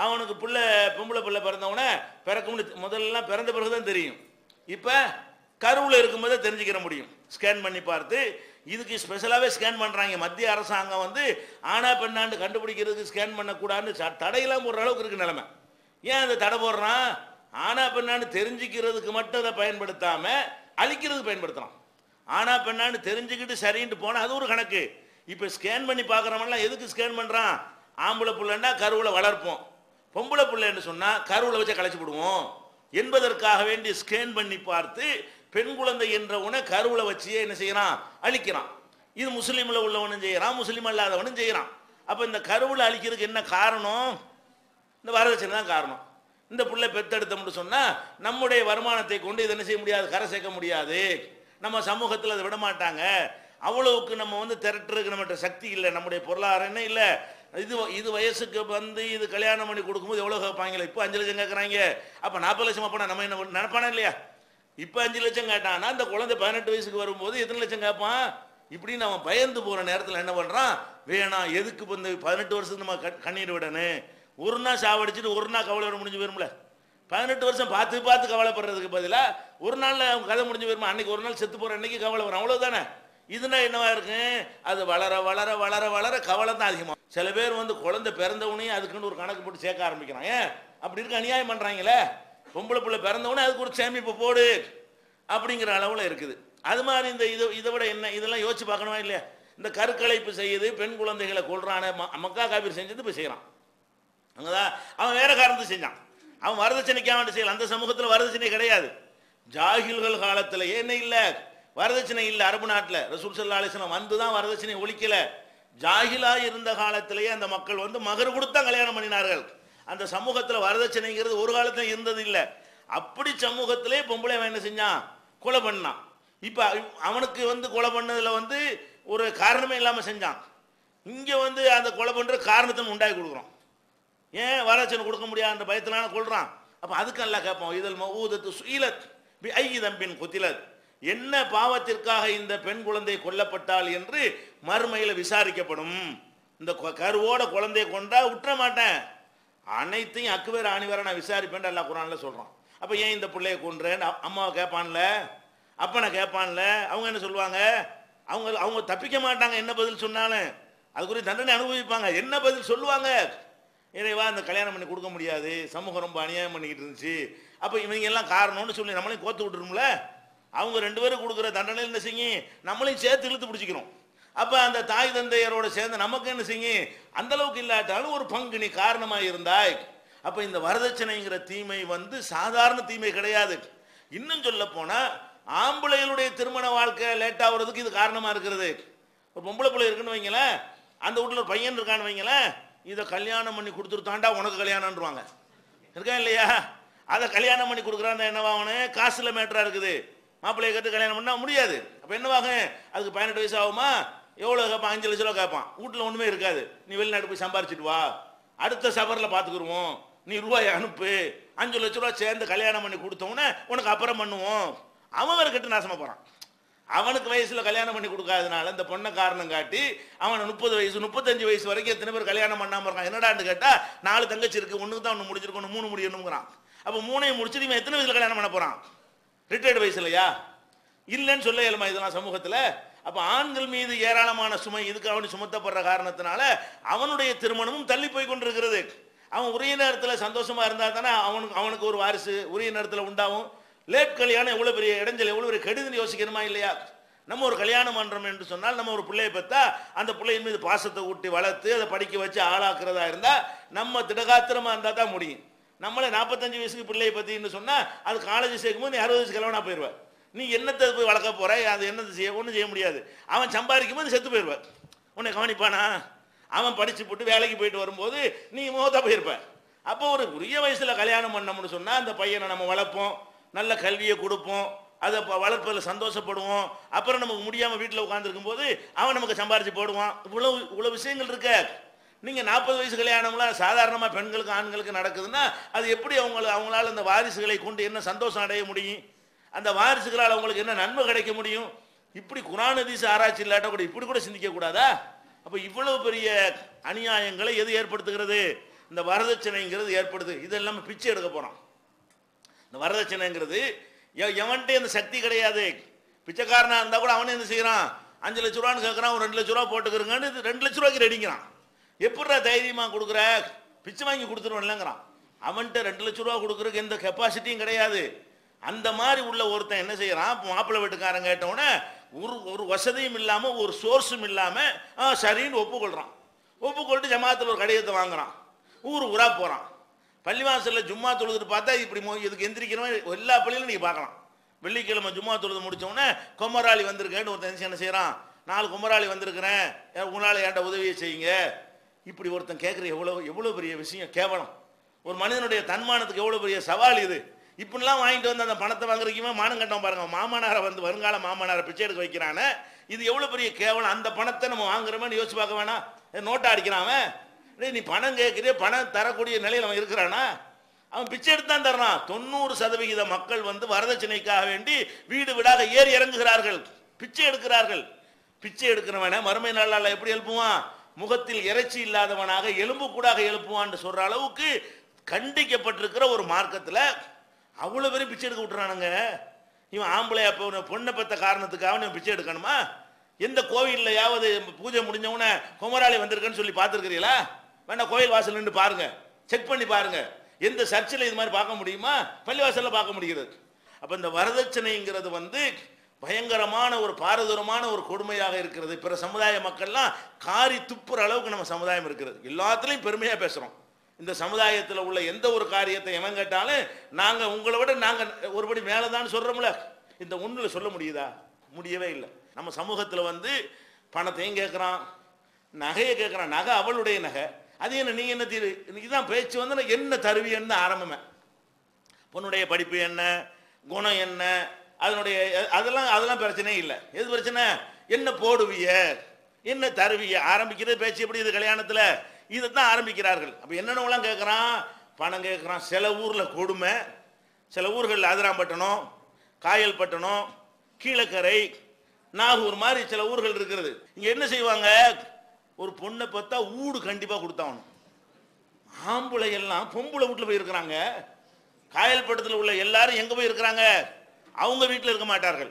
அவனுக்கு பிள்ளை பொம்பளை பிள்ளை பிறந்தவனே பிறக்கும்னு முதல்லாம் பிறந்த பிறகு தான் தெரியும் இப்போ கருவில் இருக்கும்போது தெரிஞ்சுக்கிற முடியும் ஸ்கேன் பண்ணி பார்த்து இதுக்கு ஸ்பெஷலாகவே ஸ்கேன் பண்ணுறாங்க மத்திய அரசாங்கம் வந்து ஆனா பெண்ணாண்டு கண்டுபிடிக்கிறதுக்கு ஸ்கேன் பண்ணக்கூடாதுன்னு தடையெல்லாம் போடுற அளவுக்கு இருக்குது நிலமை ஏன் அந்த தடை போடுறான் ஆனா பெண்ணான்னு தெரிஞ்சுக்கிறதுக்கு மட்டும் அதை பயன்படுத்தாம அழிக்கிறது பயன்படுத்தலாம் ஆனா பெண்ணான்னு தெரிஞ்சுக்கிட்டு சரின்ட்டு போனால் அது ஒரு கணக்கு இப்போ ஸ்கேன் பண்ணி பார்க்குறவன்லாம் எதுக்கு ஸ்கேன் பண்ணுறான் ஆம்பளை பிள்ளைன்னா கருவில் வளர்ப்போம் பொம்பளை பிள்ளைன்னு சொன்னால் கருவில் வச்சு களைச்சு விடுவோம் என்பதற்காக வேண்டி ஸ்கேன் பண்ணி பார்த்து பெண் குழந்தை என்ற உன கருவில் வச்சே என்ன செய்கிறான் அழிக்கிறான் இது முஸ்லீமில் உள்ளவனும் செய்கிறான் முஸ்லீம் அல்லாதவனும் செய்கிறான் அப்போ இந்த கருவில் அழிக்கிறதுக்கு என்ன காரணம் இந்த வரதட்சணை தான் காரணம் இந்த பிள்ளை பெத்தெடுத்தோம்னு சொன்னால் நம்முடைய வருமானத்தை கொண்டு இதை என்ன செய்ய முடியாது கரை சேர்க்க முடியாது நம்ம சமூகத்தில் அதை விட மாட்டாங்க அவ்வளவுக்கு நம்ம வந்து திரட்டுறதுக்கு நம்மகிட்ட சக்தி இல்லை நம்முடைய பொருளாதாரம் என்ன இல்லை இது இது வயசுக்கு வந்து இது கல்யாணம் பண்ணி கொடுக்கும்போது எவ்வளோ கேட்பாங்களே இப்போ அஞ்சு லட்சம் கேட்குறாங்க அப்போ நாற்பது லட்சம் அப்போனா நம்ம என்ன நினைப்பானா இல்லையா இப்போ அஞ்சு லட்சம் கேட்டானா அந்த குழந்தை பதினெட்டு வயசுக்கு வரும்போது எத்தனை லட்சம் கேட்பான் இப்படின்னு அவன் பயந்து போகிற நேரத்தில் என்ன பண்ணுறான் வேணாம் எதுக்கு இப்போ இந்த பதினெட்டு வருஷத்துக்கு நம்ம கண்ணீர் விடணும் ஒரு நாள் சாவடிச்சுட்டு ஒரு நாள் கவலை முடிஞ்சு போயிரும்ல பதினெட்டு வருஷம் பார்த்து பார்த்து கவலைப்படுறதுக்கு பதிலாக ஒரு நாளில் கதை முடிஞ்சு போயிருமா அன்றைக்கி ஒரு நாள் செத்து போகிற அன்னைக்கு கவலை வரும் அவ்வளோதானே இதுனா என்னவா இருக்கு அது வளர வளர வளர வளர கவலை தான் அதிகமாக சில பேர் வந்து குழந்தை பிறந்தவனையும் அதுக்குன்னு ஒரு கணக்கு போட்டு சேர்க்க ஆரம்பிக்கிறாங்க அப்படி இருக்க அநியாயம் பண்ணுறாங்களே பொம்பளை பிள்ளை பிறந்தவனே அதுக்கு ஒரு சேமிப்பு போடு அப்படிங்கிற அளவில் இருக்குது அது மாதிரி இந்த இது இதை விட என்ன இதெல்லாம் யோசிச்சு பார்க்கணுமா இல்லையா இந்த கருக்கலைப்பு செய்யுது பெண் குழந்தைகளை கொள்றான மக்கா காப்பீர் செஞ்சது இப்போ செய்கிறான் அங்கதான் அவன் வேற காரணத்தை செஞ்சான் அவன் வரதட்சணைக்காக செய்யல அந்த சமூகத்தில் வரதட்சணை கிடையாது ஜாகில்கள் காலத்துல என்ன இல்லை வரதட்சணை இல்லை அரபு நாட்டில் ரசூல் சல்லா வந்துதான் வந்து தான் வரதட்சணை ஒழிக்கலை ஜாகிலா இருந்த காலத்திலேயே அந்த மக்கள் வந்து மகர் கொடுத்தா கல்யாணம் பண்ணினார்கள் அந்த சமூகத்தில் வரதட்சணைங்கிறது ஒரு காலத்தில் இருந்தது இல்ல அப்படி சமூகத்திலே பொம்பளை என்ன செஞ்சான் கொலை பண்ணான் இப்போ அவனுக்கு வந்து கொலை பண்ணதில் வந்து ஒரு காரணமே இல்லாமல் செஞ்சான் இங்கே வந்து அந்த கொலை பண்ணுற காரணத்தை உண்டாகி கொடுக்குறோம் ஏன் வரட்சணை கொடுக்க முடியாது பயத்தினால கொள்கிறான் அப்போ அதுக்கு நல்லா கேட்போம் இதில் மகூதத்து சுயிலத் பி ஐ தம்பின் குத்திலத் என்ன பாவத்திற்காக இந்த பெண் குழந்தை கொல்லப்பட்டால் என்று மறுமையில் விசாரிக்கப்படும் இந்த கருவோட குழந்தைய கொண்டா விட்டுற மாட்டேன் அனைத்தையும் அக்குவேர் ஆணிவரை நான் விசாரிப்பேன் எல்லா குரான்ல சொல்கிறான் அப்போ ஏன் இந்த பிள்ளைய கொன்றேன் அம்மாவை கேட்பான்ல அப்பனை கேட்பான்ல அவங்க என்ன சொல்லுவாங்க அவங்க அவங்க தப்பிக்க மாட்டாங்க என்ன பதில் சொன்னாலும் அதுக்குரிய தண்டனை அனுபவிப்பாங்க என்ன பதில் சொல்லுவாங்க இறைவா இந்த கல்யாணம் பண்ணி கொடுக்க முடியாது சமூகம் ரொம்ப அநியாயம் பண்ணிக்கிட்டு இருந்துச்சு அப்போ இவங்க எல்லாம் காரணம்னு சொல்லி நம்மளையும் கோத்து விட்டுருமில்ல அவங்க ரெண்டு பேரும் கொடுக்குற தண்டனை என்ன செய்யும் நம்மளையும் சேர்த்து இழுத்து பிடிச்சிக்கிறோம் அப்போ அந்த தாய் தந்தையரோட சேர்ந்து நமக்கு என்ன செய்யும் அந்தளவுக்கு இல்லாட்டாலும் ஒரு பங்கு நீ காரணமாக இருந்தாய் அப்போ இந்த வரதட்சணைங்கிற தீமை வந்து சாதாரண தீமை கிடையாது இன்னும் சொல்ல போனால் ஆம்பளைகளுடைய திருமண வாழ்க்கை லேட்டாகிறதுக்கு இது காரணமாக இருக்கிறது ஒரு பொம்பளை பிள்ளை இருக்குன்னு வைங்களேன் அந்த வீட்டில் ஒரு பையன் இருக்கான்னு வைங்களேன் இதை கல்யாணம் பண்ணி கொடுத்துருத்தாண்டா உனக்கு கல்யாணம்ன்றாங்க இருக்கா இல்லையா அதை கல்யாணம் பண்ணி கொடுக்குறான் என்னவா காசில் மேட்டராக இருக்குது மாப்பிள்ளையை கற்று கல்யாணம் பண்ணால் முடியாது அப்போ என்னவாகும் அதுக்கு பதினெட்டு வயசு ஆகுமா எவ்வளோ கேட்பான் அஞ்சு லட்சம் ரூபா கேட்பான் வீட்டில் ஒன்றுமே இருக்காது நீ வெளிநாட்டு போய் சம்பாரிச்சிட்டு வா அடுத்த சபரில் பார்த்துக்குருவோம் நீ ரூபாய் அனுப்பு அஞ்சு லட்ச ரூபா சேர்ந்து கல்யாணம் பண்ணி கொடுத்தோன்னே உனக்கு அப்புறம் பண்ணுவோம் அவன் வேறு கட்டு நாசமாக போகிறான் அவனுக்கு வயசில் கல்யாணம் பண்ணி கொடுக்காதனால இந்த பொண்ணை காரணம் காட்டி அவன் முப்பது வயசு முப்பத்தஞ்சு வயசு வரைக்கும் எத்தனை பேர் கல்யாணம் பண்ணாமல் இருக்கான் என்னடான்னு கேட்டால் நாலு தங்கச்சி இருக்குது ஒண்ணுக்கு தான் ஒன்று முடிச்சிருக்கணும் மூணு முடியணுங்கிறான் அப்போ மூணையும் முடிச்சு இவன் எத்தனை வயசுல கல்யாணம் பண்ண போகிறான் ரிட்டையர்டு வயசு இல்லையா இல்லைன்னு சொல்ல இயலுமா இதெல்லாம் சமூகத்தில் அப்போ ஆண்கள் மீது ஏராளமான சுமை இதுக்கு அவன் சுமத்தப்படுற காரணத்தினால அவனுடைய திருமணமும் தள்ளி போய் கொண்டிருக்கிறது அவன் உரிய நேரத்தில் சந்தோஷமாக இருந்தால் தானே அவனுக்கு அவனுக்கு ஒரு வாரிசு உரிய நேரத்தில் உண்டாகும் லேட் கல்யாணம் எவ்வளோ பெரிய இடைஞ்சல் எவ்வளோ பெரிய கெடுதல் யோசிக்கணுமா இல்லையா நம்ம ஒரு கல்யாணம் பண்ணுறோம் என்று சொன்னால் நம்ம ஒரு பிள்ளையை பார்த்தா அந்த பிள்ளையின் மீது பாசத்தை ஊட்டி வளர்த்து அதை படிக்க வச்சு ஆளாக்குறதா இருந்தால் நம்ம திடகாத்திரமாக இருந்தால் தான் முடியும் நம்மளே நாற்பத்தஞ்சு வயசுக்கு பிள்ளையை பற்றின்னு சொன்னால் அது காலேஜ் சேர்க்கும் போது நீ அறுபது வயசு கல்யாணம் போயிடுவேன் நீ என்னத்தை போய் வளர்க்க போகிற அது என்னத்தை செய்ய ஒன்றும் செய்ய முடியாது அவன் சம்பாதிக்கும் போது செத்து போயிடுவார் உன்னை கவனிப்பானா அவன் படித்து போட்டு வேலைக்கு போயிட்டு வரும்போது நீ மோத்தா போயிருப்ப அப்போ ஒரு உரிய வயசில் கல்யாணம் பண்ணோம்னு சொன்னால் அந்த பையனை நம்ம வளர்ப்போம் நல்ல கல்வியை கொடுப்போம் அதை வளர்ப்பதில் சந்தோஷப்படுவோம் அப்புறம் நமக்கு முடியாமல் வீட்டில் உட்காந்துருக்கும் போது அவன் நமக்கு சம்பாரித்து போடுவான் இவ்வளோ இவ்வளோ விஷயங்கள் இருக்க நீங்கள் நாற்பது வயசு கல்யாணம்லாம் சாதாரணமாக பெண்களுக்கு ஆண்களுக்கு நடக்குதுன்னா அது எப்படி அவங்கள அவங்களால அந்த வாரிசுகளை கொண்டு என்ன சந்தோஷம் அடைய முடியும் அந்த வாரிசுகளால் அவங்களுக்கு என்ன நன்மை கிடைக்க முடியும் இப்படி குரான் ஆராய்ச்சி இல்லாட்ட கூட இப்படி கூட சிந்திக்கக்கூடாதா அப்போ இவ்வளவு பெரிய அநியாயங்களை எது ஏற்படுத்துகிறது இந்த வரதட்சணைங்கிறது ஏற்படுது இதெல்லாம் பிச்சை எடுக்க போகிறோம் இந்த வரதட்சணைங்கிறது எவன்கிட்ட அந்த சக்தி கிடையாது பிச்சைக்காரனாக இருந்தால் கூட அவனே என்ன செய்கிறான் அஞ்சு லட்ச ரூபான்னு கேட்குறான் ஒரு ரெண்டு லட்ச ரூபா போட்டுக்கிறங்கன்னு இது ரெண்டு லட்ச ரூபாய்க்கு ரெடிங்கிறான் எப்படா தைரியமாக கொடுக்குற பிச்சை வாங்கி கொடுத்துருவேன்லங்கிறான் அவன்கிட்ட ரெண்டு லட்ச ரூபா கொடுக்குறதுக்கு எந்த கெப்பாசிட்டியும் கிடையாது அந்த மாதிரி உள்ள ஒருத்தன் என்ன செய்கிறான் மாப்பிள்ளை வீட்டுக்காரன் கேட்டவுடனே ஒரு ஒரு வசதியும் இல்லாமல் ஒரு சோர்ஸும் இல்லாமல் சரின்னு ஒப்புக்கொள்கிறான் ஒப்புக்கொண்டு ஜமாத்தில் ஒரு கடிதத்தை வாங்குகிறான் ஊர் ஊராக போகிறான் பள்ளிவாசலில் ஜும்மா தொழுது பார்த்தா இப்படி மோ இதுக்கு எந்திரிக்கிறவன் எல்லா பள்ளியிலும் நீங்கள் பார்க்கலாம் வெள்ளிக்கிழமை ஜும்மா தொழுது முடித்தோடனே கொமராளி வந்திருக்கேன்னு ஒருத்தன் என்ன செய்கிறான் நாலு கொமராளி வந்திருக்கிறேன் உங்களால் ஏண்ட உதவியை செய்யுங்க இப்படி ஒருத்தன் கேட்குற எவ்வளோ எவ்வளோ பெரிய விஷயம் கேவலம் ஒரு மனிதனுடைய தன்மானத்துக்கு எவ்வளோ பெரிய சவால் இது இப்படிலாம் வாங்கிட்டு வந்து அந்த பணத்தை வாங்குறதுக்குமே மானம் கட்டம் பாருங்க மாமனாரை வந்து வருங்கால மாமனாரை பிச்சை எடுக்க வைக்கிறானே இது எவ்வளோ பெரிய கேவலம் அந்த பணத்தை நம்ம வாங்குறோமேனு யோசிச்சு பார்க்க வேணாம் நோட்டா அடிக்கிறான் டேய் நீ பணம் கேட்குறிய பணம் தரக்கூடிய நிலையில் அவன் இருக்கிறானா அவன் பிச்சை எடுத்து தான் தர்றான் தொண்ணூறு சதவிகித மக்கள் வந்து வரதட்சணைக்காக வேண்டி வீடு வீடாக ஏறி இறங்குகிறார்கள் பிச்சை எடுக்கிறார்கள் பிச்சை எடுக்கிறவனை மறுமை நாளால் எப்படி எழுப்புவான் முகத்தில் இறைச்சி இல்லாதவனாக எலும்பு கூடாக எழுப்புவான்னு சொல்கிற அளவுக்கு கண்டிக்கப்பட்டிருக்கிற ஒரு மார்க்கத்தில் அவ்வளோ பேரும் பிச்சை எடுக்க விட்டுறானுங்க இவன் ஆம்பளை அப்போ பொண்ணை பெற்ற காரணத்துக்காக இவன் பிச்சை எடுக்கணுமா எந்த கோவில்லையாவது பூஜை முடிஞ்சவன குமராளி வந்திருக்கன்னு சொல்லி பார்த்துருக்கிறீங்களா வேணா கோயில் வாசல் நின்று பாருங்க செக் பண்ணி பாருங்க எந்த சர்ச்சில் இது மாதிரி பார்க்க முடியுமா பள்ளிவாசலில் பார்க்க முடிகிறது அப்போ இந்த வரதட்சணைங்கிறது வந்து பயங்கரமான ஒரு பாரதூரமான ஒரு கொடுமையாக இருக்கிறது பிற சமுதாய மக்கள்லாம் காரி துப்புற அளவுக்கு நம்ம சமுதாயம் இருக்கிறது எல்லாத்துலேயும் பெருமையாக பேசுகிறோம் இந்த சமுதாயத்தில் உள்ள எந்த ஒரு காரியத்தை எவன் கேட்டாலும் நாங்கள் உங்களை விட நாங்கள் ஒருபடி மேலே தான் சொல்கிறோம்ல இந்த ஒன்றில் சொல்ல முடியுதா முடியவே இல்லை நம்ம சமூகத்தில் வந்து பணத்தையும் கேட்குறான் நகையை கேட்குறான் நகை அவளுடைய நகை அது என்ன நீங்கள் என்ன தீர்வு இன்னைக்கு தான் பேச்சு வந்து என்ன தருவி என்ன ஆரம்பமே பொண்ணுடைய படிப்பு என்ன குணம் என்ன அதனுடைய அதெல்லாம் அதெல்லாம் பிரச்சனையே இல்லை எது பிரச்சனை என்ன போடுவிய என்ன தருவிய ஆரம்பிக்கிறது பேச்சு எப்படி இது கல்யாணத்தில் இதை தான் ஆரம்பிக்கிறார்கள் அப்போ என்னென்னலாம் கேட்குறான் பணம் கேட்குறான் சில ஊரில் கொடுமை சில ஊர்களில் அதிராம்பட்டணம் காயல்பட்டணம் கீழக்கரை நாகூர் மாதிரி சில ஊர்கள் இருக்கிறது இங்கே என்ன செய்வாங்க ஒரு பொண்ணை பார்த்தா ஊடு கண்டிப்பாக கொடுத்தாகணும் ஆம்பளை எல்லாம் பொம்பளை வீட்டில் போய் இருக்கிறாங்க காயல் படத்தில் உள்ள எல்லாரும் எங்கே போய் இருக்கிறாங்க அவங்க வீட்டில் இருக்க மாட்டார்கள்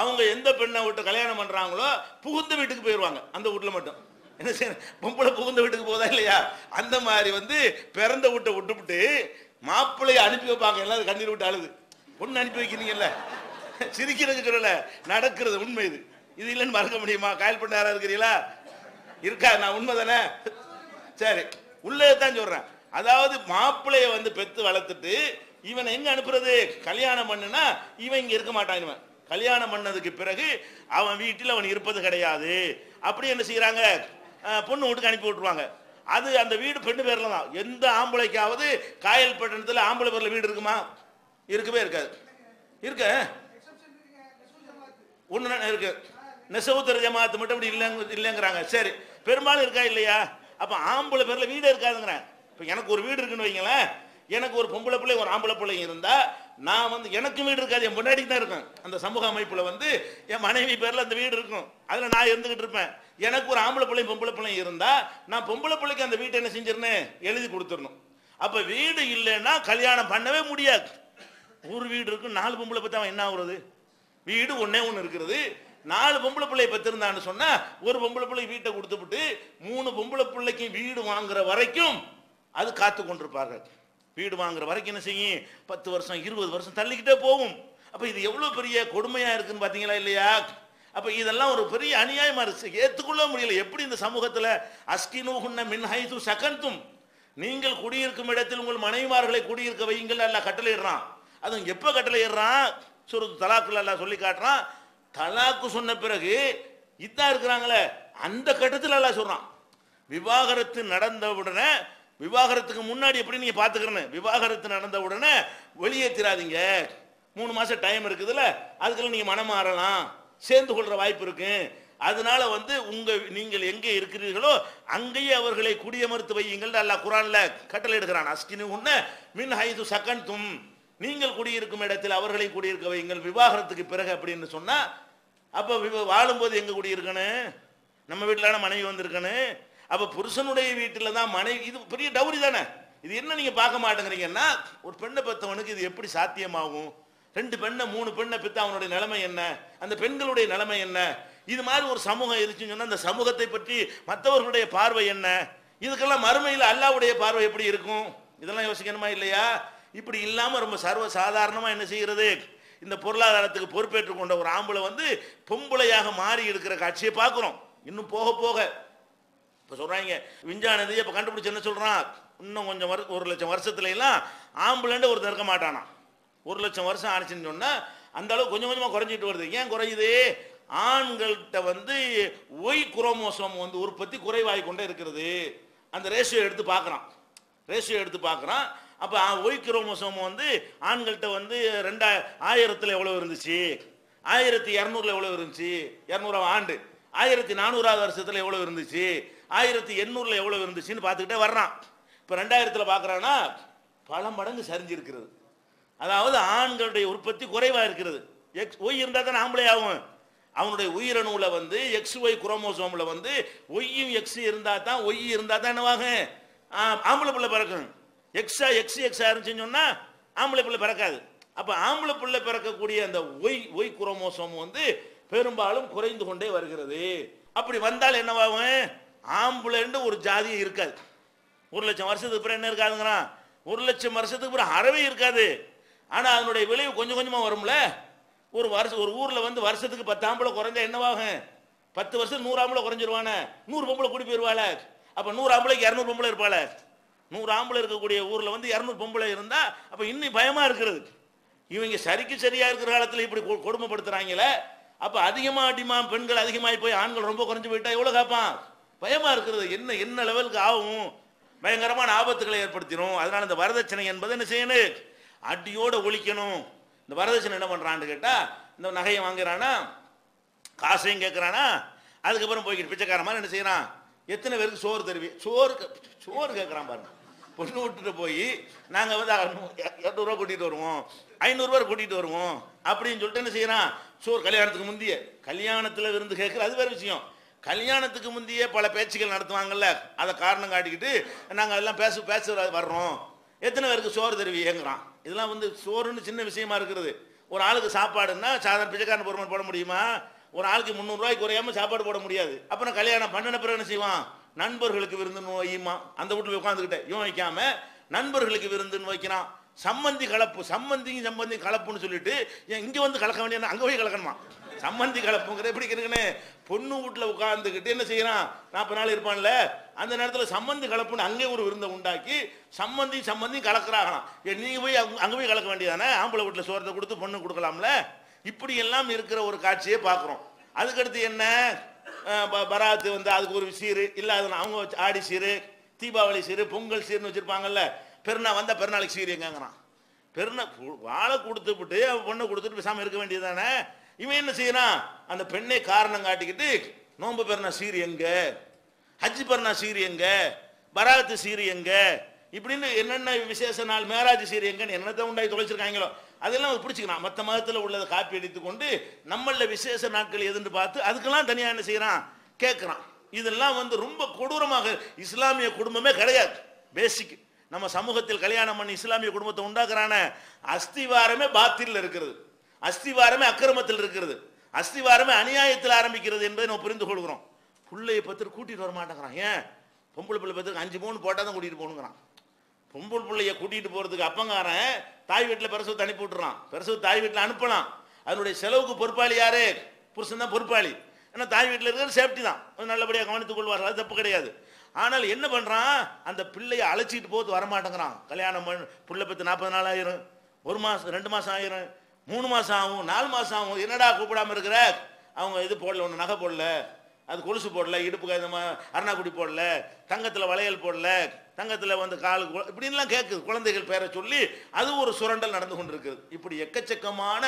அவங்க எந்த பெண்ணை விட்டு கல்யாணம் பண்ணுறாங்களோ புகுந்த வீட்டுக்கு போயிடுவாங்க அந்த வீட்டில் மட்டும் என்ன செய்ய பொம்பளை புகுந்த வீட்டுக்கு போதா இல்லையா அந்த மாதிரி வந்து பிறந்த வீட்டை விட்டுவிட்டு மாப்பிள்ளையை அனுப்பி வைப்பாங்க எல்லாரும் கண்ணீர் விட்டு அழுது பொண்ணு அனுப்பி வைக்கிறீங்கல்ல சிரிக்கிறதுக்கு நடக்கிறது உண்மை இது இது இல்லைன்னு மறக்க முடியுமா காயல் பண்ண யாராக இருக்கிறீங்களா இருக்கா நான் உண்மை தானே சரி உள்ளே தான் சொல்றேன் அதாவது மாப்பிள்ளைய வந்து பெத்து வளர்த்துட்டு இவனை எங்க அனுப்புறது கல்யாணம் பண்ணுனா இவன் இங்க இருக்க மாட்டான் இவன் கல்யாணம் பண்ணதுக்கு பிறகு அவன் வீட்டில் அவன் இருப்பது கிடையாது அப்படி என்ன செய்யறாங்க பொண்ணு வீட்டுக்கு அனுப்பி விட்டுருவாங்க அது அந்த வீடு பெண்ணு பேரில் தான் எந்த ஆம்பளைக்காவது காயல் பட்டணத்தில் ஆம்பளை பேர்ல வீடு இருக்குமா இருக்கவே இருக்காது இருக்க ஒன்று இருக்கு நெசவுத்திர ஜமாத்து மட்டும் இப்படி இல்லைங்க இல்லைங்கிறாங்க சரி பெரும்பாலும் இருக்கா இல்லையா அப்போ ஆம்பளை பேரில் வீடே இருக்காதுங்கிறேன் இப்போ எனக்கு ஒரு வீடு இருக்குன்னு வைங்களேன் எனக்கு ஒரு பொம்பளை பிள்ளை ஒரு ஆம்பளை பிள்ளை இருந்தால் நான் வந்து எனக்கும் வீடு இருக்காது என் முன்னாடிக்கு தான் இருக்கும் அந்த சமூக அமைப்பில் வந்து என் மனைவி பேரில் அந்த வீடு இருக்கும் அதில் நான் இருந்துக்கிட்டு இருப்பேன் எனக்கு ஒரு ஆம்பளை பிள்ளையும் பொம்பளை பிள்ளையும் இருந்தால் நான் பொம்பளை பிள்ளைக்கு அந்த வீட்டை என்ன செஞ்சிருந்தேன் எழுதி கொடுத்துடணும் அப்போ வீடு இல்லைன்னா கல்யாணம் பண்ணவே முடியாது ஒரு வீடு இருக்கும் நாலு பொம்பளை பத்தி அவன் என்ன ஆகுறது வீடு ஒன்றே ஒன்று இருக்கிறது நாலு பொம்பளை பிள்ளை பெற்றிருந்தான்னு சொன்னா ஒரு பொம்பளை பிள்ளை வீட்டை கொடுத்துவிட்டு மூணு பொம்பளை பிள்ளைக்கும் வீடு வாங்குற வரைக்கும் அது காத்து கொண்டிருப்பார்கள் வீடு வாங்குற வரைக்கும் என்ன செய்யும் பத்து வருஷம் இருபது வருஷம் தள்ளிக்கிட்டே போகும் அப்போ இது எவ்வளோ பெரிய கொடுமையாக இருக்குன்னு பாத்தீங்களா இல்லையா அப்போ இதெல்லாம் ஒரு பெரிய அநியாயமாக இருக்கு ஏற்றுக்கொள்ள முடியல எப்படி இந்த சமூகத்தில் அஸ்கினூகுன்ன மின்ஹைது சகந்தும் நீங்கள் குடியிருக்கும் இடத்தில் உங்கள் மனைவிமார்களை குடியிருக்க வையுங்கள் அல்ல கட்டளையிடுறான் அதுவும் எப்போ கட்டளையிடுறான் சுருது தலாக்குள்ள சொல்லி காட்டுறான் தலாக்கு சொன்ன பிறகு இதா இருக்கிறாங்களே அந்த கட்டத்தில் அல்ல சொல்றான் விவாகரத்து நடந்த உடனே விவாகரத்துக்கு முன்னாடி எப்படி நீங்க பார்த்துக்கிறேன்னு விவாகரத்து நடந்த உடனே தீராதிங்க மூணு மாசம் டைம் இருக்குதுல்ல அதுக்கெல்லாம் நீங்க மனம் மாறலாம் சேர்ந்து கொள்ற வாய்ப்பு இருக்கு அதனால வந்து உங்க நீங்கள் எங்கே இருக்கிறீர்களோ அங்கேயே அவர்களை குடியமர்த்து வையுங்கள் அல்லா குரான்ல கட்டளை எடுக்கிறான் அஸ்கினு உன்ன மின் ஹைது சகன் தும் நீங்கள் குடியிருக்கும் இடத்தில் அவர்களை குடியிருக்க வைங்கள் விவாகரத்துக்கு பிறகு அப்படின்னு சொன்னால் அப்போ வாழும்போது எங்க குடியிருக்கணும் நம்ம வீட்டிலான மனைவி வந்திருக்கணும் அப்போ புருஷனுடைய வீட்டில் தான் மனைவி இது பெரிய டவுரி தானே இது என்ன நீங்கள் பார்க்க மாட்டேங்கிறீங்கன்னா ஒரு பெண்ணை பெற்றவனுக்கு இது எப்படி சாத்தியமாகும் ரெண்டு பெண்ணை மூணு பெண்ணை பெற்று அவனுடைய நிலைமை என்ன அந்த பெண்களுடைய நிலைமை என்ன இது மாதிரி ஒரு சமூகம் இருந்துச்சுன்னு சொன்னால் அந்த சமூகத்தை பற்றி மற்றவர்களுடைய பார்வை என்ன இதுக்கெல்லாம் மறுமையில் அல்லாவுடைய பார்வை எப்படி இருக்கும் இதெல்லாம் யோசிக்கணுமா இல்லையா இப்படி இல்லாமல் ரொம்ப சர்வ சாதாரணமாக என்ன செய்கிறது இந்த பொருளாதாரத்துக்கு பொறுப்பேற்று கொண்ட ஒரு ஆம்பளை வந்து பொம்பளையாக மாறி இருக்கிற காட்சியை பார்க்குறோம் இன்னும் போக போக இப்போ சொல்கிறாங்க விஞ்ஞான இப்போ கண்டுபிடிச்சி என்ன சொல்கிறான் இன்னும் கொஞ்சம் வரு ஒரு லட்சம் வருஷத்துல எல்லாம் ஆம்புலன்ட்டு ஒருத்தர் இருக்க மாட்டானா ஒரு லட்சம் வருஷம் ஆனிச்சுன்னு சொன்னால் அந்த அளவு கொஞ்சம் கொஞ்சமாக குறைஞ்சிட்டு வருது ஏன் குறையுது ஆண்கள்கிட்ட வந்து ஒய் குரோமோசோம் வந்து உற்பத்தி குறைவாகி கொண்டே இருக்கிறது அந்த ரேஷியோ எடுத்து பார்க்குறான் ரேஷியோ எடுத்து பார்க்குறான் அப்போ ஒய் வந்து ஆண்கள்கிட்ட வந்து ரெண்டாய ஆயிரத்தில் எவ்வளோ இருந்துச்சு ஆயிரத்தி இரநூறுல எவ்வளோ இருந்துச்சு இரநூறாம் ஆண்டு ஆயிரத்தி நானூறாவது வருஷத்தில் எவ்வளோ இருந்துச்சு ஆயிரத்தி எண்ணூறில் எவ்வளோ இருந்துச்சுன்னு பார்த்துக்கிட்டே வர்றான் இப்போ ரெண்டாயிரத்தில் பார்க்குறான்னா பல மடங்கு சரிஞ்சிருக்கிறது அதாவது ஆண்களுடைய உற்பத்தி குறைவாக இருக்கிறது எக்ஸ் ஒய் இருந்தால் தானே ஆம்பளை ஆகும் அவனுடைய உயிரணுவில் வந்து எக்ஸ் ஒய் குரோமோசோமில் வந்து ஒய்யும் எக்ஸ் இருந்தால் தான் ஒய் இருந்தால் தான் என்னவாகும் ஆம்பளை பிள்ளை பிறக்கும் எக்ஸா எக்ஸ் எக்ஸ்ட்ரா இருந்துச்சுன்னு சொன்னால் ஆம்பளை பிள்ளை பிறக்காது அப்போ ஆம்பளை பிள்ளை பிறக்கக்கூடிய அந்த ஒய் ஒய் குரோமோசோம் வந்து பெரும்பாலும் குறைந்து கொண்டே வருகிறது அப்படி வந்தால் என்னவாகும் ஆம்புலன்ட்டு ஒரு ஜாதியும் இருக்காது ஒரு லட்சம் வருஷத்துக்கு அப்புறம் என்ன இருக்காதுங்கிறான் ஒரு லட்சம் வருஷத்துக்கு அப்புறம் அறவே இருக்காது ஆனால் அதனுடைய விளைவு கொஞ்சம் கொஞ்சமாக வரும்ல ஒரு வருஷம் ஒரு ஊரில் வந்து வருஷத்துக்கு பத்து ஆம்பளை குறைஞ்சா என்னவாகும் பத்து வருஷம் நூறு ஆம்பளை குறைஞ்சிருவானே நூறு பொம்பளை கூட்டி போயிடுவாள் அப்போ நூறு ஆம்பளைக்கு இரநூறு பொம்பளை இருப்பாள் நூறு ஆம்பளை இருக்கக்கூடிய ஊரில் வந்து இரநூறு பொம்பளை இருந்தால் அப்போ இன்னும் பயமாக இருக்கிறது இவங்க சரிக்கு சரியாக இருக்கிற காலத்தில் இப்படி கொடுமைப்படுத்துகிறாங்களே அப்போ அதிகமாக அடிமா பெண்கள் அதிகமாகி போய் ஆண்கள் ரொம்ப குறைஞ்சி போயிட்டா எவ்வளோ காப்பான் பயமாக இருக்கிறது என்ன என்ன லெவலுக்கு ஆகும் பயங்கரமான ஆபத்துகளை ஏற்படுத்திடும் அதனால் இந்த வரதட்சணை என்பது என்ன செய்யணும் அடியோடு ஒழிக்கணும் இந்த வரதட்சணை என்ன பண்ணுறான்னு கேட்டால் இந்த நகையை வாங்குறானா காசையும் கேட்குறானா அதுக்கப்புறம் போய்கிட்டு பிச்சைக்கார மாதிரி என்ன செய்கிறான் எத்தனை பேருக்கு சோறு தருவி சோறு சோறு கேட்குறான் பாருங்க பொண்ணு விட்டுட்டு போய் நாங்கள் வந்து இரநூறுவா கூட்டிகிட்டு வருவோம் ஐநூறுரூவா கூட்டிகிட்டு வருவோம் அப்படின்னு சொல்லிட்டு என்ன செய்கிறான் சோர் கல்யாணத்துக்கு முந்தைய கல்யாணத்தில் விருந்து கேட்குற அது வேறு விஷயம் கல்யாணத்துக்கு முந்தையே பல பேச்சுகள் நடத்துவாங்கல்ல அதை காரணம் காட்டிக்கிட்டு நாங்கள் எல்லாம் பேச பேச வர்றோம் எத்தனை பேருக்கு சோறு தருவியேங்கிறான் இதெல்லாம் வந்து சோறுன்னு சின்ன விஷயமா இருக்கிறது ஒரு ஆளுக்கு சாப்பாடுன்னா சாதாரண பிச்சைக்காரன் பொறுமை போட முடியுமா ஒரு ஆளுக்கு முந்நூறுரூவாய்க்கு குறையாமல் சாப்பாடு போட முடியாது அப்புறம் கல்யாணம் பண்ணின பிறகு என்ன செய்வான் நண்பர்களுக்கு விருந்துன்னு நோயுமா அந்த வீட்டில் உட்காந்துக்கிட்டே இவன் வைக்காம நண்பர்களுக்கு விருந்துன்னு வைக்கிறான் சம்மந்தி கலப்பு சம்மந்திங்க சம்பந்தி கலப்புன்னு சொல்லிட்டு இங்கே வந்து கலக்க வேண்டிய அங்கே போய் கலக்கணுமா சம்மந்தி கலப்புங்கிற எப்படி இருக்குன்னு பொண்ணு வீட்டில் உட்காந்துக்கிட்டு என்ன செய்யறான் நாற்பது நாள் இருப்பான்ல அந்த நேரத்தில் சம்மந்தி கலப்புன்னு அங்கே ஒரு விருந்தை உண்டாக்கி சம்மந்தி சம்மந்தி கலக்கிறாங்களாம் நீங்கள் போய் அங்கே போய் கலக்க வேண்டியதானே ஆம்பளை வீட்டில் சோரத்தை கொடுத்து பொண்ணு கொடுக்கலாம்ல இப்படி எல்லாம் இருக்கிற ஒரு காட்சியை பார்க்குறோம் அதுக்கடுத்து என்ன பராத்து வந்து அதுக்கு ஒரு சீரு இல்லை அவங்க வச்சு ஆடி சீரு தீபாவளி சீரு பொங்கல் சீருன்னு வச்சுருப்பாங்கல்ல பெருநாள் வந்த பெருநாளைக்கு சீர் எங்கங்கிறான் பெருநா வாழை கொடுத்துவிட்டு அவன் பொண்ணை கொடுத்துட்டு பேசாமல் இருக்க வேண்டியது தானே இவன் என்ன செய்யறான் அந்த பெண்ணை காரணம் காட்டிக்கிட்டு நோன்பு பெருநா சீர் எங்க ஹஜ் பெருநா சீர் எங்க பராத்து சீர் எங்க இப்படின்னு என்னென்ன விசேஷ நாள் மேராஜ் சீர் எங்கன்னு என்னத்தை உண்டாகி தொலைச்சிருக்காங்களோ அதெல்லாம் அது பிடிச்சிக்கலாம் மற்ற மதத்தில் உள்ளதை காப்பி எடுத்துக்கொண்டு நம்மளில் விசேஷ நாட்கள் எதுன்னு பார்த்து அதுக்கெல்லாம் தனியாக என்ன செய்கிறான் கேட்குறான் இதெல்லாம் வந்து ரொம்ப கொடூரமாக இஸ்லாமிய குடும்பமே கிடையாது பேசிக் நம்ம சமூகத்தில் கல்யாணம் பண்ணி இஸ்லாமிய குடும்பத்தை உண்டாக்குறான அஸ்திவாரமே பாத்தில் இருக்கிறது அஸ்திவாரமே அக்கிரமத்தில் இருக்கிறது அஸ்திவாரமே அநியாயத்தில் ஆரம்பிக்கிறது என்பதை நம்ம புரிந்து கொள்கிறோம் பிள்ளையை பத்திரம் கூட்டிகிட்டு வர மாட்டேங்கிறான் ஏன் பொம்பளை பிள்ளை பத்திரம் அஞ்சு மூணு போட்டால் தான் கூட்டிகிட்டு போகணுங்கிறான் பொம்பள் பிள்ளைய கூட்டிகிட்டு போகிறதுக்கு அப்பங்காரன் தாய் வீட்டில் பெருசு அனுப்பி விட்டுறான் பெருசு தாய் வீட்டில் அனுப்பலாம் அதனுடைய செலவுக்கு பொறுப்பாளி யாரு புருஷன் தான் பொறுப்பாளி ஏன்னா தாய் வீட்டில் இருக்கிற சேஃப்டி தான் நல்லபடியாக கவனித்துக் கொள்வார் அது தப்பு கிடையாது ஆனால் என்ன பண்ணுறான் அந்த பிள்ளையை அழைச்சிட்டு போது வரமாட்டேங்கிறான் கல்யாணம் பண்ண பிள்ளை பத்து நாற்பது நாள் ஆயிரும் ஒரு மாதம் ரெண்டு மாதம் ஆயிரும் மூணு மாதம் ஆகும் நாலு மாதம் ஆகும் என்னடா கூப்பிடாமல் இருக்கிற அவங்க இது போடல ஒன்று நகை போடல அது கொலுசு போடல இடுப்பு இந்த அருணாக்குடி போடல தங்கத்தில் வளையல் போடல தங்கத்தில் வந்து கால் இப்படின்லாம் கேட்குது குழந்தைகள் பேரை சொல்லி அது ஒரு சுரண்டல் நடந்து கொண்டிருக்கிறது இப்படி எக்கச்சக்கமான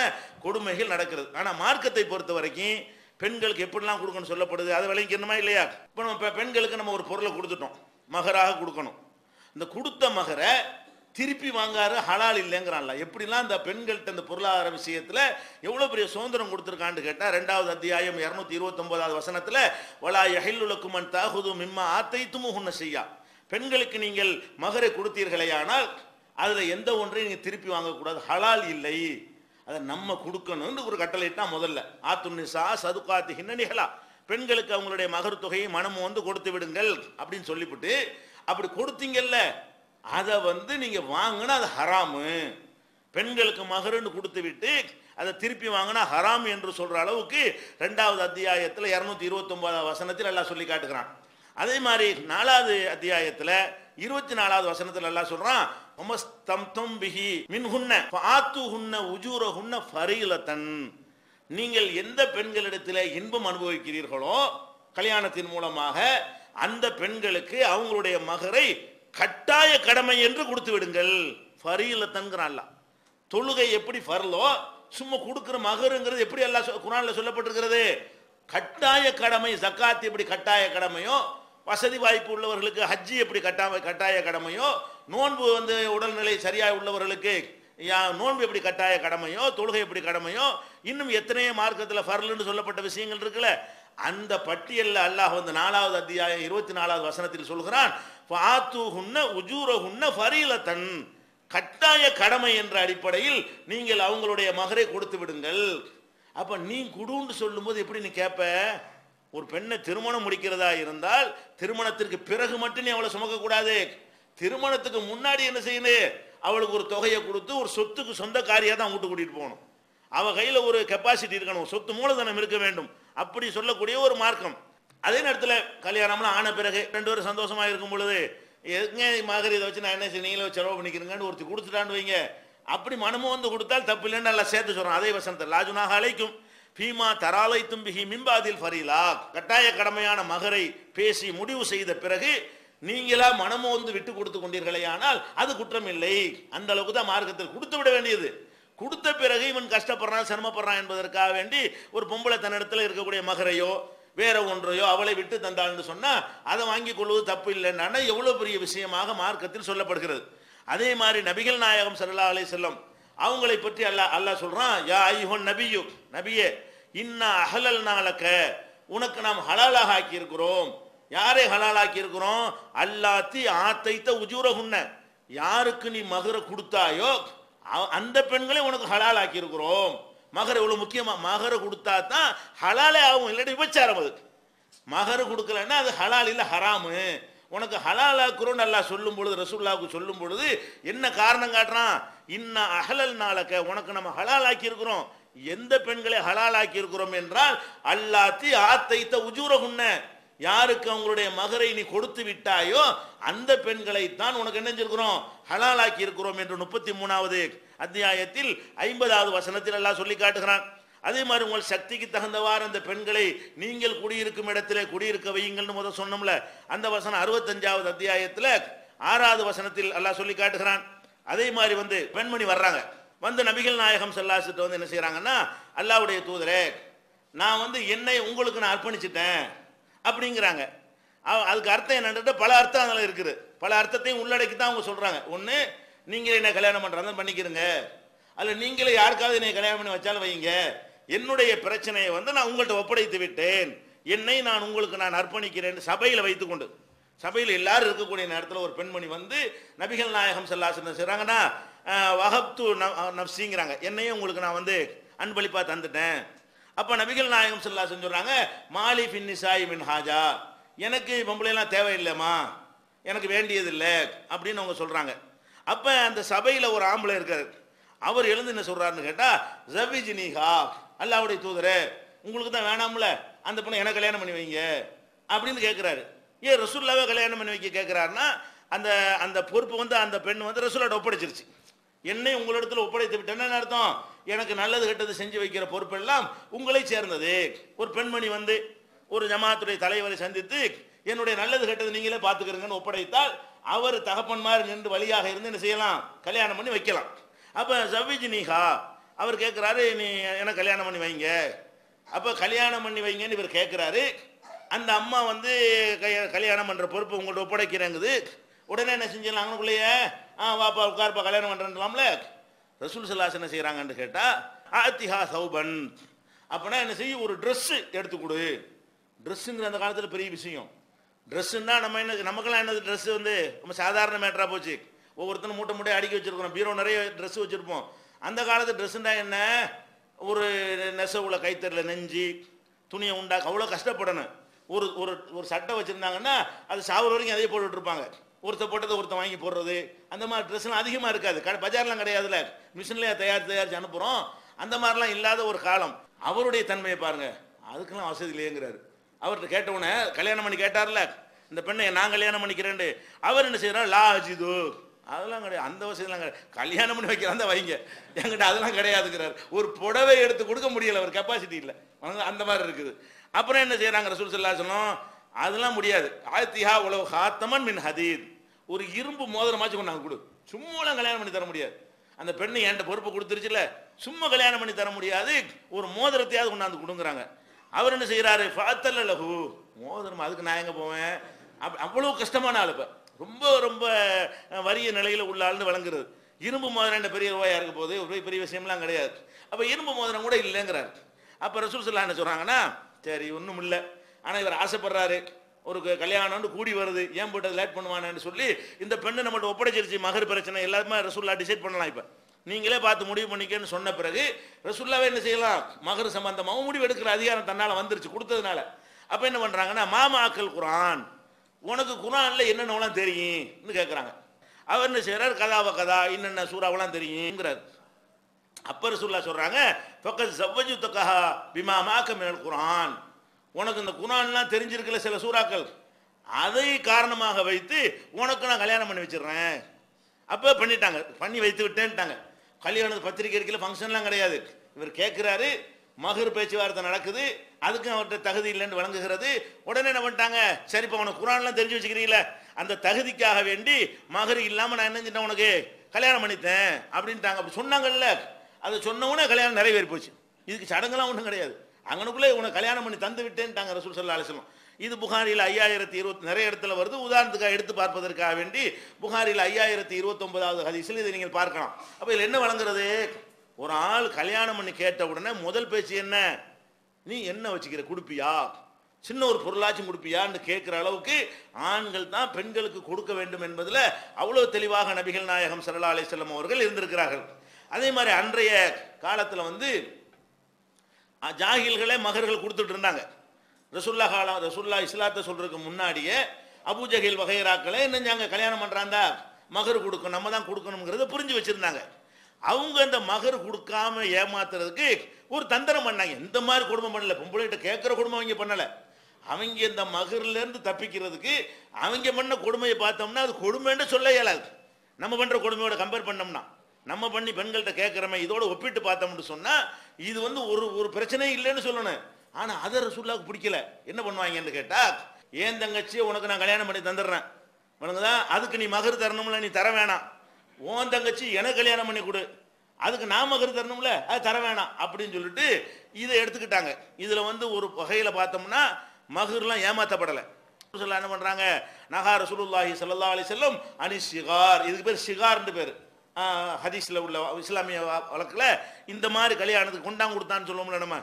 கொடுமைகள் நடக்கிறது ஆனால் மார்க்கத்தை பொறுத்த வரைக்கும் பெண்களுக்கு எப்படிலாம் கொடுக்கணும்னு சொல்லப்படுது அதை என்னமா இல்லையா இப்போ நம்ம பெண்களுக்கு நம்ம ஒரு பொருளை கொடுத்துட்டோம் மகராக கொடுக்கணும் இந்த கொடுத்த மகரை திருப்பி வாங்காரு ஹலால் இல்லைங்கிறான்ல எப்படிலாம் இந்த பெண்கள்கிட்ட இந்த பொருளாதார விஷயத்தில் எவ்வளோ பெரிய சுதந்திரம் கொடுத்துருக்கான்னு கேட்டால் ரெண்டாவது அத்தியாயம் இரநூத்தி இருபத்தொம்போதாவது வசனத்தில் வலா எஹில்லுலக்குமன் தகுது மிம்மா ஆத்தை துமுகுன்னு செய்யா பெண்களுக்கு நீங்கள் மகரை கொடுத்தீர்களே ஆனால் அதில் எந்த ஒன்றையும் நீங்கள் திருப்பி வாங்கக்கூடாது ஹலால் இல்லை அதை நம்ம கொடுக்கணும்னு ஒரு கட்டளைட்டா முதல்ல ஆத்துன்னிசா சதுக்காத்து ஹின்னணிகளா பெண்களுக்கு அவங்களுடைய மகர் தொகையை மனம் வந்து கொடுத்து விடுங்கள் அப்படின்னு சொல்லிவிட்டு அப்படி கொடுத்தீங்கல்ல அதை வந்து நீங்கள் வாங்கினா அது ஹராமு பெண்களுக்கு மகருன்னு கொடுத்து விட்டு அதை திருப்பி வாங்கினா ஹராம் என்று சொல்கிற அளவுக்கு ரெண்டாவது அத்தியாயத்தில் இரநூத்தி இருபத்தொம்போதாவது வசனத்தில் எல்லாம் சொல்லி காட்டுகிறான் அதே மாதிரி நாலாவது அத்தியாயத்தில் இருபத்தி நாலாவது வசனத்தில் எல்லாம் சொல்றான் உமஸ்தம் தும் பிஹி பாத்து ஹுன்ன உஜூர ஹுன்ன ஃபரீலத்தன் நீங்கள் எந்த பெண்களிடத்தில் இன்பம் அனுபவிக்கிறீர்களோ கல்யாணத்தின் மூலமாக அந்த பெண்களுக்கு அவங்களுடைய மகரை கட்டாய கடமை என்று கொடுத்து விடுங்கள் தொழுகை எப்படி ஃபர்லோ சும்மா கொடுக்குற மகருங்கிறது எப்படி எல்லாம் குரானில் சொல்லப்பட்டிருக்கிறது கட்டாய கடமை சக்காத்து எப்படி கட்டாய கடமையோ வசதி வாய்ப்பு உள்ளவர்களுக்கு ஹஜ்ஜி எப்படி கட்டாம கட்டாய கடமையோ நோன்பு வந்து உடல்நிலை சரியாக உள்ளவர்களுக்கு நோன்பு எப்படி கட்டாய கடமையோ தொழுகை எப்படி கடமையோ இன்னும் எத்தனையோ மார்க்கத்தில் ஃபர்லுன்னு சொல்லப்பட்ட விஷயங்கள் இருக்குல்ல அந்த பட்டியலில் அல்லாஹ் வந்து நாலாவது அத்தியாயம் இருபத்தி நாலாவது வசனத்தில் சொல்கிறான் பாத்து ஹுன்ன உஜூர ஹுன்ன ஃபரீலத்தன் கட்டாய கடமை என்ற அடிப்படையில் நீங்கள் அவங்களுடைய மகரை கொடுத்து விடுங்கள் அப்போ நீ குடுன்னு சொல்லும்போது எப்படி நீ கேட்ப ஒரு பெண்ணை திருமணம் முடிக்கிறதா இருந்தால் திருமணத்திற்கு பிறகு மட்டும் நீ அவளை சுமக்கக்கூடாது திருமணத்துக்கு முன்னாடி என்ன செய்யணும் அவளுக்கு ஒரு தொகையை கொடுத்து ஒரு சொத்துக்கு சொந்த காரியாக தான் வீட்டு கூட்டிகிட்டு போகணும் அவள் கையில் ஒரு கெப்பாசிட்டி இருக்கணும் சொத்து மூலதனம் இருக்க வேண்டும் அப்படி சொல்லக்கூடிய ஒரு மார்க்கம் அதே நேரத்தில் கல்யாணம்னா ஆன பிறகு ரெண்டு பேரும் சந்தோஷமாக இருக்கும் பொழுது எங்க மகரி இதை வச்சு நான் என்ன செய்ய நீங்களே செலவு பண்ணிக்கிறேங்கன்னு ஒருத்தி கொடுத்துட்டான்னு வைங்க அப்படி மனமும் வந்து கொடுத்தால் தப்பு இல்லைன்னு நல்லா சேர்த்து சொல்கிறோம் அதே வசனத்தை லாஜுனாக அழைக்கும் பீமா தராலை தும்பிகி மிம்பாதில் ஃபரீலா கட்டாய கடமையான மகரை பேசி முடிவு செய்த பிறகு நீங்களா வந்து விட்டு கொடுத்து கொண்டீர்களே ஆனால் அது குற்றம் இல்லை அந்த அளவுக்கு தான் மார்க்கத்தில் கொடுத்து விட வேண்டியது கொடுத்த பிறகு இவன் கஷ்டப்படுறான் சிரமப்படுறான் என்பதற்காக வேண்டி ஒரு பொம்பளை தன்னிடத்தில் இருக்கக்கூடிய மகரையோ வேற ஒன்றையோ அவளை விட்டு தந்தாள்னு சொன்னால் அதை வாங்கி கொள்வது தப்பு இல்லைன்னா எவ்வளோ பெரிய விஷயமாக மார்க்கத்தில் சொல்லப்படுகிறது அதே மாதிரி நபிகள் நாயகம் சல்லா அலை செல்லம் அவங்களை பற்றி அல்லாஹ் அல்லாஹ் சொல்கிறான் யா ஐஹோன் நபியு நபியே இன்னும் அகலல் நாளக்க உனக்கு நாம் ஹலாலாக இருக்கிறோம் யாரை ஹலாலாக்கி இருக்கிறோம் அல்லாத்தி ஆத்தைத்த உஜூரகுன்ன யாருக்கு நீ மகர கொடுத்தாயோ அந்த பெண்களை உனக்கு ஆக்கி இருக்கிறோம் மகர இவ்வளவு முக்கியமாக மகரை கொடுத்தா தான் ஹலாலே ஆகும் இல்லாட்டி விபச்சாரம் அது மகர கொடுக்கலன்னா அது ஹலால் இல்லை ஹராமு உனக்கு ஹலாலாக்குறோன்னு நல்லா சொல்லும் பொழுது ரசூல்லாவுக்கு சொல்லும் பொழுது என்ன காரணம் காட்டுறான் இன்ன அகலல் நாளக்க உனக்கு நம்ம ஹலாலாக்கி இருக்கிறோம் எந்த பெண்களை ஹலாலாக்கி இருக்கிறோம் என்றால் அல்லாத்தி ஆத்தைத்த உண்ண யாருக்கு அவங்களுடைய மகரை நீ கொடுத்து விட்டாயோ அந்த பெண்களை தான் உனக்கு என்னஞ்சிருக்கிறோம் ஹலாலாக்கி இருக்கிறோம் என்று முப்பத்தி மூணாவது அத்தியாயத்தில் ஐம்பதாவது வசனத்தில் எல்லாம் சொல்லி காட்டுகிறான் அதே மாதிரி உங்கள் சக்திக்கு தகுந்தவாறு அந்த பெண்களை நீங்கள் குடியிருக்கும் இடத்துல குடியிருக்க வையுங்கள்னு முதல் சொன்னோம்ல அந்த வசனம் அறுபத்தஞ்சாவது அத்தியாயத்தில் ஆறாவது வசனத்தில் அல்லாஹ் சொல்லி காட்டுகிறான் அதே மாதிரி வந்து பெண்மணி வர்றாங்க வந்து நபிகள் நாயகம் செல்லாசிட்ட வந்து என்ன செய்கிறாங்கன்னா அல்லாவுடைய தூதரே நான் வந்து என்னை உங்களுக்கு நான் அர்ப்பணிச்சிட்டேன் அப்படிங்கிறாங்க அதுக்கு அர்த்தம் என்னன்றது பல அர்த்தம் அதில் இருக்குது பல அர்த்தத்தையும் உள்ளடக்கி தான் அவங்க சொல்கிறாங்க ஒன்று நீங்களே என்ன கல்யாணம் பண்ணுறாங்க பண்ணிக்கிறங்க அதில் நீங்களே யாருக்காவது என்னை கல்யாணம் பண்ணி வச்சாலும் வைங்க என்னுடைய பிரச்சனையை வந்து நான் உங்கள்கிட்ட ஒப்படைத்து விட்டேன் என்னை நான் உங்களுக்கு நான் அர்ப்பணிக்கிறேன் சபையில் வைத்துக்கொண்டு சபையில் எல்லாரும் இருக்கக்கூடிய நேரத்தில் ஒரு பெண்மணி வந்து நபிகள் நாயகம் செல்லாசனம் செய்கிறாங்கன்னா வகப்து நப்சிங்கிறாங்க என்னையும் உங்களுக்கு நான் வந்து அன்பளிப்பாக தந்துட்டேன் அப்போ நபிகள் நாயகம் செல்லா செஞ்சுறாங்க மாலி பின்னிசாய் மின் ஹாஜா எனக்கு பொம்பளைலாம் தேவையில்லைம்மா எனக்கு வேண்டியதில்லை அப்படின்னு அவங்க சொல்கிறாங்க அப்போ அந்த சபையில் ஒரு ஆம்பளை இருக்கார் அவர் எழுந்து என்ன சொல்கிறாருன்னு கேட்டால் ஜவிஜினிகா அல்லாவுடைய தூதரே உங்களுக்கு தான் வேணாம்ல அந்த பொண்ணை எனக்கு கல்யாணம் பண்ணி வைங்க அப்படின்னு கேட்குறாரு ஏன் ரசூல்லாவே கல்யாணம் பண்ணி வைக்க கேட்குறாருன்னா அந்த அந்த பொறுப்பு வந்து அந்த பெண் வந்து ரசூலோட ஒப்படைச்சிருச்சு என்னை உங்களிடத்தில் ஒப்படைத்து என்ன அர்த்தம் எனக்கு நல்லது கெட்டது செஞ்சு வைக்கிற பொறுப்பெல்லாம் உங்களை சேர்ந்தது ஒரு பெண்மணி வந்து ஒரு ஜமாத்துடைய தலைவரை சந்தித்து என்னுடைய நல்லது கெட்டது நீங்களே பார்த்துக்கிறீங்கன்னு ஒப்படைத்தால் அவர் தகப்பன்மார் நின்று வழியாக இருந்து என்ன செய்யலாம் கல்யாணம் பண்ணி வைக்கலாம் அப்போ ஜவ்விஜ் நீஹா அவர் கேட்குறாரு நீ என்ன கல்யாணம் பண்ணி வைங்க அப்போ கல்யாணம் பண்ணி வைங்கன்னு இவர் கேட்குறாரு அந்த அம்மா வந்து கல்யாணம் பண்ணுற பொறுப்பு உங்கள்கிட்ட ஒப்படைக்கிறேங்குது உடனே என்ன செஞ்சிடலாம் ஆ வாப்பா உட்கார்ப்பா கல்யாணம் பண்ணுறலாம்ல ரசூல் சல்லாஸ் என்ன செய்கிறாங்கன்னு கேட்டால் ஆத்திஹா சௌபன் அப்படின்னா என்ன செய்யும் ஒரு ட்ரெஸ்ஸு எடுத்து கொடு ட்ரெஸ்ஸுங்கிற அந்த காலத்தில் பெரிய விஷயம் ட்ரெஸ்ஸுன்னா நம்ம என்ன நமக்கெல்லாம் என்னது ட்ரெஸ்ஸு வந்து நம்ம சாதாரண மேட்டராக போச்சு ஒவ்வொருத்தரும் மூட்டை மூட்டையை அடிக்க வச்சுருக்கோம் பீரோ நிறைய ட்ரெஸ் வச்சுருப்போம் அந்த காலத்து ட்ரெஸ்ஸுண்டா என்ன ஒரு நெசவுல கைத்தறில் நெஞ்சு துணியை உண்டாக்க அவ்வளோ கஷ்டப்படணும் ஒரு ஒரு ஒரு சட்டை வச்சுருந்தாங்கன்னா அது சாவுற வரைக்கும் அதே போட்டுட்ருப்பாங்க ஒருத்தர் போட்டதை ஒருத்தர் வாங்கி போடுறது அந்த மாதிரி ட்ரெஸ்லாம் அதிகமாக இருக்காது கடை பஜார்லாம் கிடையாதுல்ல மிஷின்லேயே தயார் தயாரித்து அனுப்புகிறோம் அந்த மாதிரிலாம் இல்லாத ஒரு காலம் அவருடைய தன்மையை பாருங்கள் அதுக்கெல்லாம் வசதி இல்லையேங்கிறாரு அவர்கிட்ட கேட்டவுடனே கல்யாணம் பண்ணி கேட்டார்ல இந்த பெண்ணை நான் கல்யாணம் பண்ணிக்கிறேன் அவர் என்ன செய்கிறார் லா அஜிது அதெல்லாம் கிடையாது அந்த வசதியெல்லாம் கிடையாது கல்யாணம் பண்ணி வைக்கிறாந்தா வைங்க என்கிட்ட அதெல்லாம் கிடையாதுங்கிறார் ஒரு புடவை எடுத்து கொடுக்க முடியல அவர் கெப்பாசிட்டி இல்லை அந்த மாதிரி இருக்குது அப்புறம் என்ன செய்யறாங்க ரசூல் சொல்லா சொன்னோம் அதெல்லாம் முடியாது ஆத்தியா உழவு ஹாத்தமன் மின் ஹதீத் ஒரு இரும்பு மோதிரமாச்சு கொண்டு நாங்கள் கொடு சும்மாலாம் கல்யாணம் பண்ணி தர முடியாது அந்த பெண்ணு என்கிட்ட பொறுப்பு கொடுத்துருச்சுல சும்மா கல்யாணம் பண்ணி தர முடியாது ஒரு மோதிரத்தையாவது கொண்டாந்து கொடுங்குறாங்க அவர் என்ன செய்கிறாரு ஃபாத்தல் லஹு மோதிரம் அதுக்கு நான் எங்கே போவேன் அவ்வளோ கஷ்டமான ஆள் இப்போ ரொம்ப ரொம்ப வறிய நிலையில் உள்ள ஆள்னு வழங்குறது இரும்பு மோதிரம் பெரிய ரூபாயாக இருக்க போது ஒரு பெரிய விஷயம்லாம் கிடையாது அப்போ இரும்பு மோதிரம் கூட இல்லைங்கிறார் அப்போ ரசூல் சொல்லா என்ன சொல்கிறாங்கன்னா சரி ஒன்றும் இல்லை ஆனால் இவர் ஆசைப்படுறாரு ஒரு கல்யாணம்னு கூடி வருது ஏன் போட்டு லேட் பண்ணுவானு சொல்லி இந்த பெண்ணு நம்மள்ட்ட ஒப்படைச்சிருச்சு மகர் பிரச்சனை எல்லாருமே ரசூல்லா டிசைட் பண்ணலாம் இப்போ நீங்களே பார்த்து முடிவு பண்ணிக்கன்னு சொன்ன பிறகு ரசுல்லாவே என்ன செய்யலாம் மகர் சம்பந்தமாகவும் முடிவு எடுக்கிற அதிகாரம் தன்னால் வந்துருச்சு கொடுத்ததுனால அப்போ என்ன பண்ணுறாங்கன்னா அக்கல் குரான் உனக்கு குரானில் என்னென்னலாம் தெரியும்னு கேட்குறாங்க அவர் என்ன செய்கிறார் கதாவ கதா என்னென்ன சூறாவெல்லாம் தெரியுங்கிறார் அப்பர் சுல்லா சொல்கிறாங்க பக்கத்து சவ்வஜு தக்கஹா பிமா குரான் உனக்கு இந்த குரான்லாம் தெரிஞ்சிருக்கல சில சூறாக்கள் அதை காரணமாக வைத்து உனக்கு நான் கல்யாணம் பண்ணி வச்சிடுறேன் அப்போ பண்ணிட்டாங்க பண்ணி வைத்து விட்டேன்ட்டாங்க கல்யாணத்து பத்திரிக்கை இருக்கல ஃபங்க்ஷன்லாம் கிடையாது இவர் கேட்குறாரு மகர் பேச்சுவார்த்தை நடக்குது அதுக்கும் அவர்கிட்ட தகுதி இல்லைன்னு வழங்குகிறது உடனே என்ன பண்ணிட்டாங்க சரி இப்போ உனக்கு குரான்லாம் தெரிஞ்சு வச்சுக்கிறீங்களே அந்த தகுதிக்காக வேண்டி மகர் இல்லாமல் நான் என்ன உனக்கு கல்யாணம் பண்ணித்தேன் அப்படின்ட்டாங்க அப்படி சொன்னாங்கல்ல அதை சொன்னவுடனே கல்யாணம் நிறைவேறி போச்சு இதுக்கு சடங்குலாம் ஒன்றும் கிடையாது அங்கனுக்குள்ளே உனக்கு கல்யாணம் பண்ணி தந்து விட்டேன்ட்டாங்க ரசூல் சல்லா அலிஸ்லாம் இது புகாரியில் ஐயாயிரத்தி இருபத்தி நிறைய இடத்துல வருது உதாரணத்துக்காக எடுத்து பார்ப்பதற்காக வேண்டி புகாரியில் ஐயாயிரத்தி இருபத்தொன்பதாவது ஹதீஸில் இதை நீங்கள் பார்க்கலாம் அப்போ இதில் என்ன வழங்குறது ஒரு ஆள் கல்யாணம் பண்ணி கேட்ட உடனே முதல் பேச்சு என்ன நீ என்ன வச்சுக்கிற கொடுப்பியா சின்ன ஒரு பொருளாச்சும் கொடுப்பியான்னு கேட்குற அளவுக்கு ஆண்கள் தான் பெண்களுக்கு கொடுக்க வேண்டும் என்பதில் அவ்வளோ தெளிவாக நபிகள் நாயகம் சரலா அலிசல்லம் அவர்கள் இருந்திருக்கிறார்கள் அதே மாதிரி அன்றைய காலத்தில் வந்து ஜாகில்களே மகர்கள் கொடுத்துட்டு இருந்தாங்க ரசுல்லா காலம் ரசுல்லா இஸ்லாத்தை சொல்றதுக்கு முன்னாடியே அபுஜகில் வகைராக்களை என்னஞ்சாங்க கல்யாணம் பண்ணுறாந்தா மகர் கொடுக்கணும் நம்ம தான் கொடுக்கணுங்கிறத புரிஞ்சு வச்சுருந்தாங்க அவங்க அந்த மகர் கொடுக்காம ஏமாத்துறதுக்கு ஒரு தந்திரம் பண்ணாங்க இந்த மாதிரி குடும்பம் பண்ணல பொம்பளைகிட்ட கேட்குற குடும்பம் அவங்க பண்ணலை அவங்க இந்த மகர்லேருந்து தப்பிக்கிறதுக்கு அவங்க பண்ண கொடுமையை பார்த்தோம்னா அது கொடுமைன்னு சொல்ல இயலாது நம்ம பண்ணுற கொடுமையோட கம்பேர் பண்ணோம்னா நம்ம பண்ணி பெண்கள்கிட்ட கேட்குறமே இதோட ஒப்பிட்டு பார்த்தோம்னு சொன்னால் இது வந்து ஒரு ஒரு பிரச்சனையும் இல்லைன்னு சொல்லணும் ஆனால் அதை ரசூல்லாவுக்கு பிடிக்கல என்ன பண்ணுவாங்கன்னு கேட்டால் ஏன் தங்கச்சி உனக்கு நான் கல்யாணம் பண்ணி தந்துடுறேன் உனக்கு தான் அதுக்கு நீ மகர் தரணும்ல நீ தர வேணாம் உன் தங்கச்சி எனக்கு கல்யாணம் பண்ணி கொடு அதுக்கு நாமகரு தரணும்ல அது தர வேணாம் அப்படின்னு சொல்லிட்டு இதை எடுத்துக்கிட்டாங்க இதில் வந்து ஒரு வகையில் பார்த்தோம்னா மகர்லாம் ஏமாற்றப்படலை சொல்ல என்ன பண்ணுறாங்க நகார சுருல்லாஹி சல்லா அலி செல்லம் அனி சிகார் இதுக்கு பேர் சிகார்னு பேர் ஹதீஸில் உள்ள இஸ்லாமிய வழக்கில் இந்த மாதிரி கல்யாணத்துக்கு கொண்டாங்க கொடுத்தான்னு சொல்லுவோம்ல நம்ம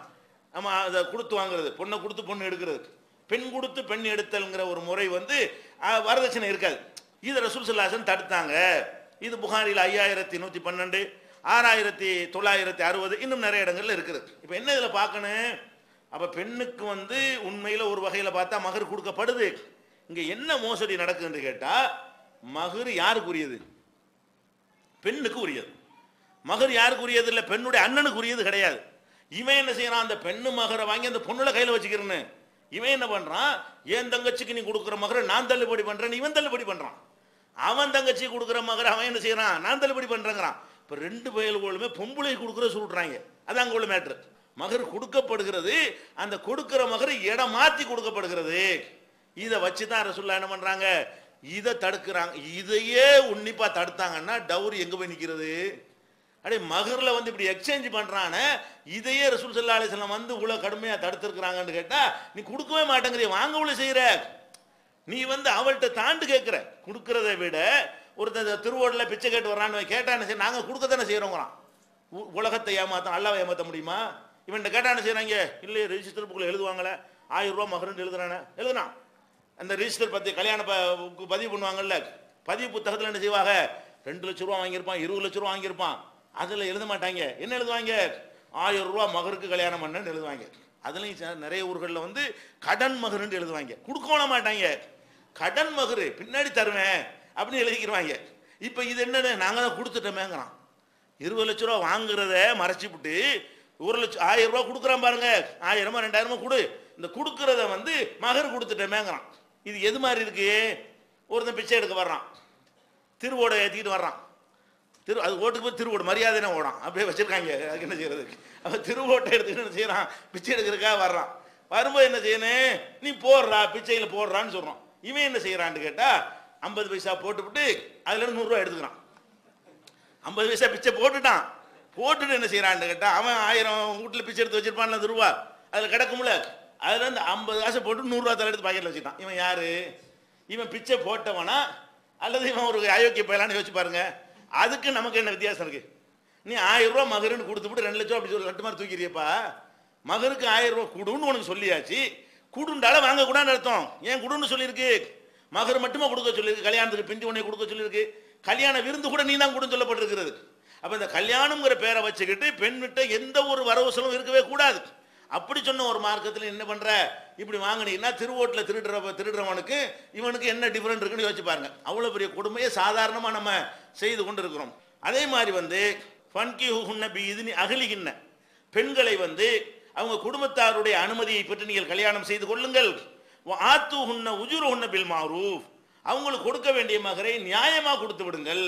நம்ம அதை கொடுத்து வாங்குறது பொண்ணை கொடுத்து பொண்ணு எடுக்கிறது பெண் கொடுத்து பெண் எடுத்தல்ங்கிற ஒரு முறை வந்து வரதட்சணை இருக்காது இதை ரசூல் சல்லாசன் தடுத்தாங்க இது புகாரில் ஐயாயிரத்தி நூற்றி பன்னெண்டு ஆறாயிரத்தி தொள்ளாயிரத்தி அறுபது இன்னும் நிறைய இடங்கள்ல இருக்குது இப்போ என்ன இதில் பார்க்கணும் அப்போ பெண்ணுக்கு வந்து உண்மையில் ஒரு வகையில் பார்த்தா மகர் கொடுக்கப்படுது இங்கே என்ன மோசடி நடக்குதுன்னு கேட்டால் மகர் யாருக்குரியது பெண்ணுக்கு உரியது மகர் யாருக்குரியது இல்லை பெண்ணுடைய அண்ணனுக்கு உரியது கிடையாது இவன் என்ன செய்யறான் அந்த பெண்ணு மகரை வாங்கி அந்த பொண்ணுல கையில் வச்சுக்கிறேன்னு இவன் என்ன பண்ணுறான் என் தங்கச்சிக்கு நீ கொடுக்குற மகரை நான் தள்ளுபடி பண்றேன்னு இவன் தள்ளுபடி பண்ணுறான் அவன் தங்கச்சி கொடுக்குற மகர அவன் என்ன செய்யறான் நான் தள்ளுபடி பண்ணுறேங்கிறான் இப்போ ரெண்டு பயல்களுமே பொம்பளை கொடுக்குற சொல்கிறாங்க அது அங்க உள்ள மேட்ரு மகர் கொடுக்கப்படுகிறது அந்த கொடுக்கிற மகர் இடம் மாற்றி கொடுக்கப்படுகிறது இதை வச்சு தான் ரசுல்லா என்ன பண்ணுறாங்க இதை தடுக்கிறாங்க இதையே உன்னிப்பாக தடுத்தாங்கன்னா டவுரி எங்கே போய் நிற்கிறது அப்படியே மகரில் வந்து இப்படி எக்ஸ்சேஞ்ச் பண்ணுறான இதையே ரசூல் சல்லா அலிஸ்லாம் வந்து உள்ள கடுமையாக தடுத்திருக்கிறாங்கன்னு கேட்டால் நீ கொடுக்கவே மாட்டேங்கிறீ வாங்க உள்ள செய்கிற நீ வந்து அவள்கிட்ட தாண்டு கேட்குற கொடுக்கறத விட ஒருத்தன் திருவோட்டில் பிச்சை கேட்டு வர்றான்னு கேட்டான்னு செய்ய நாங்கள் கொடுக்க தானே செய்கிறோங்கிறான் உலகத்தை ஏமாற்ற அல்லாவை ஏமாற்ற முடியுமா இவன்கிட்ட கேட்டான என்ன செய்கிறாங்க இல்லையே ரிஜிஸ்டர் புக்கில் எழுதுவாங்களே ஆயிரம் ரூபா மகருன்னு எழுதுறானே எழுதுனா அந்த ரிஜிஸ்டர் பற்றி கல்யாண ப பதிவு பண்ணுவாங்கல்ல பதிவு புத்தகத்தில் என்ன செய்வாங்க ரெண்டு லட்ச ரூபா வாங்கியிருப்பான் இருபது லட்ச ரூபா வாங்கியிருப்பான் அதில் எழுத மாட்டாங்க என்ன எழுதுவாங்க ஆயிரம் ரூபா மகருக்கு கல்யாணம் பண்ணன்னு எழுதுவாங்க அதுலேயும் நிறைய ஊர்களில் வந்து கடன் மகருன்னு எழுதுவாங்க கொடுக்கவும் மாட்டாங்க கடன் மகரு பின்னாடி தருவேன் அப்படின்னு எழுதிக்கிறாங்க இப்போ இது என்னென்ன நாங்கள் தான் கொடுத்துட்டோமேங்கிறான் இருபது லட்ச ரூபா வாங்குறத விட்டு ஒரு லட்சம் ஆயிரம் ரூபா கொடுக்குறான் பாருங்க ஆயிரமா ரெண்டாயிரமா கொடு இந்த கொடுக்குறத வந்து மகர் கொடுத்துட்டோமேங்கிறான் இது எது மாதிரி இருக்கு ஒருத்தன் பிச்சை எடுக்க வர்றான் திருவோட ஏற்றிக்கிட்டு வர்றான் திரு அது ஓட்டுக்கு போய் திருவோடு மரியாதைனா ஓடான் அப்படியே வச்சிருக்காங்க அதுக்கு என்ன செய்யறது அப்போ திருவோட்டை எடுத்துக்கிட்டு என்ன செய்யறான் பிச்சை எடுக்கிறக்கா வர்றான் வரும்போது என்ன செய்யணும் நீ போடுறா பிச்சையில் போடுறான்னு சொல்கிறான் இவன் என்ன செய்யறான்னு கேட்டால் ஐம்பது பைசா போட்டுவிட்டு அதுலேருந்து நூறுரூவா எடுத்துக்கிறான் ஐம்பது பைசா பிச்சை போட்டுட்டான் போட்டுட்டு என்ன செய்யறான்னு கேட்டால் அவன் ஆயிரம் வீட்டுல பிச்சை எடுத்து வச்சிருப்பான்ல அது ரூபா அதில் கிடக்கும்ல இருந்து ஐம்பது காசு போட்டு நூறுரூவா தலை எடுத்து பாக்கெட்ல வச்சுட்டான் இவன் யார் இவன் பிச்சை போட்டவனா அல்லது இவன் ஒரு அயோக்கிய பயலான்னு யோசிச்சு பாருங்க அதுக்கு நமக்கு என்ன வித்தியாசம் இருக்குது நீ ஆயிரம் ரூபா மகருன்னு கொடுத்துட்டு ரெண்டு லட்சம் அப்படி சொல்லி லட்டு மாதிரி தூக்கிறியப்பா மகருக்கு ஆயிரம் ரூபா கொடுன்னு உனக்கு சொல்லியாச்சு கூடுண்டால கூடான்னு அர்த்தம் ஏன் கொடுன்னு சொல்லியிருக்கு மகர் மட்டுமே கொடுக்க சொல்லியிருக்கு கல்யாணத்துக்கு பிந்தி உன்னை கொடுக்க சொல்லியிருக்கு கல்யாண விருந்து கூட நீ தான் கொடுன்னு சொல்லப்பட்டிருக்கிறது அப்போ இந்த கல்யாணம்ங்கிற பேரை வச்சுக்கிட்டு விட்ட எந்த ஒரு வரவு செலவும் இருக்கவே கூடாது அப்படி சொன்ன ஒரு மார்க்கத்தில் என்ன பண்ணுற இப்படி வாங்கினீங்கன்னா திருவோட்டில் திருடுற திருடுறவனுக்கு இவனுக்கு என்ன டிஃப்ரெண்ட் இருக்குன்னு யோசிச்சு பாருங்க அவ்வளோ பெரிய கொடுமையை சாதாரணமாக நம்ம செய்து கொண்டு இருக்கிறோம் அதே மாதிரி வந்து ஃபன்கி ஹுன்ன பி இதுன்னு அகலிகின்ன பெண்களை வந்து அவங்க குடும்பத்தாருடைய அனுமதியை பெற்று நீங்கள் கல்யாணம் செய்து கொள்ளுங்கள் ஆத்து உண்ண உஜுர் உண்ண பில் மாரூஃப் அவங்களுக்கு கொடுக்க வேண்டிய மகரை நியாயமாக கொடுத்து விடுங்கள்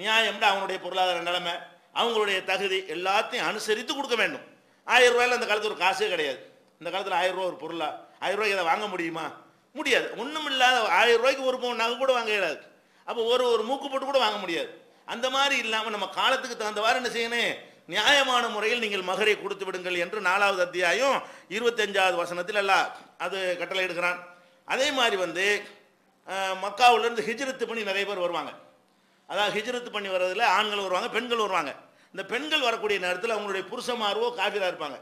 நியாயம்னா அவங்களுடைய பொருளாதார நிலைமை அவங்களுடைய தகுதி எல்லாத்தையும் அனுசரித்து கொடுக்க வேண்டும் ஆயிரம் ரூபாயில் அந்த காலத்தில் ஒரு காசே கிடையாது இந்த காலத்தில் ஆயிரம் ரூபா ஒரு பொருளா ஆயிரம் ரூபாய்க்கு அதை வாங்க முடியுமா முடியாது ஒன்றும் இல்லாத ஆயிரம் ரூபாய்க்கு ஒரு பவுன் நகை கூட வாங்க இயலாது அப்போ ஒரு ஒரு மூக்கு போட்டு கூட வாங்க முடியாது அந்த மாதிரி இல்லாமல் நம்ம காலத்துக்கு தகுந்தவாறு என்ன செய்யணும் நியாயமான முறையில் நீங்கள் மகரை கொடுத்து விடுங்கள் என்று நாலாவது அத்தியாயம் இருபத்தஞ்சாவது வசனத்தில் எல்லாம் அது கட்டளை எடுக்கிறான் அதே மாதிரி வந்து மக்காவிலேருந்து ஹிஜ்ரத்து பண்ணி நிறைய பேர் வருவாங்க அதாவது ஹிஜ்ரத்து பண்ணி வர்றதுல ஆண்கள் வருவாங்க பெண்கள் வருவாங்க இந்த பெண்கள் வரக்கூடிய நேரத்தில் அவங்களுடைய புருஷமாரவோ காஃபிராக இருப்பாங்க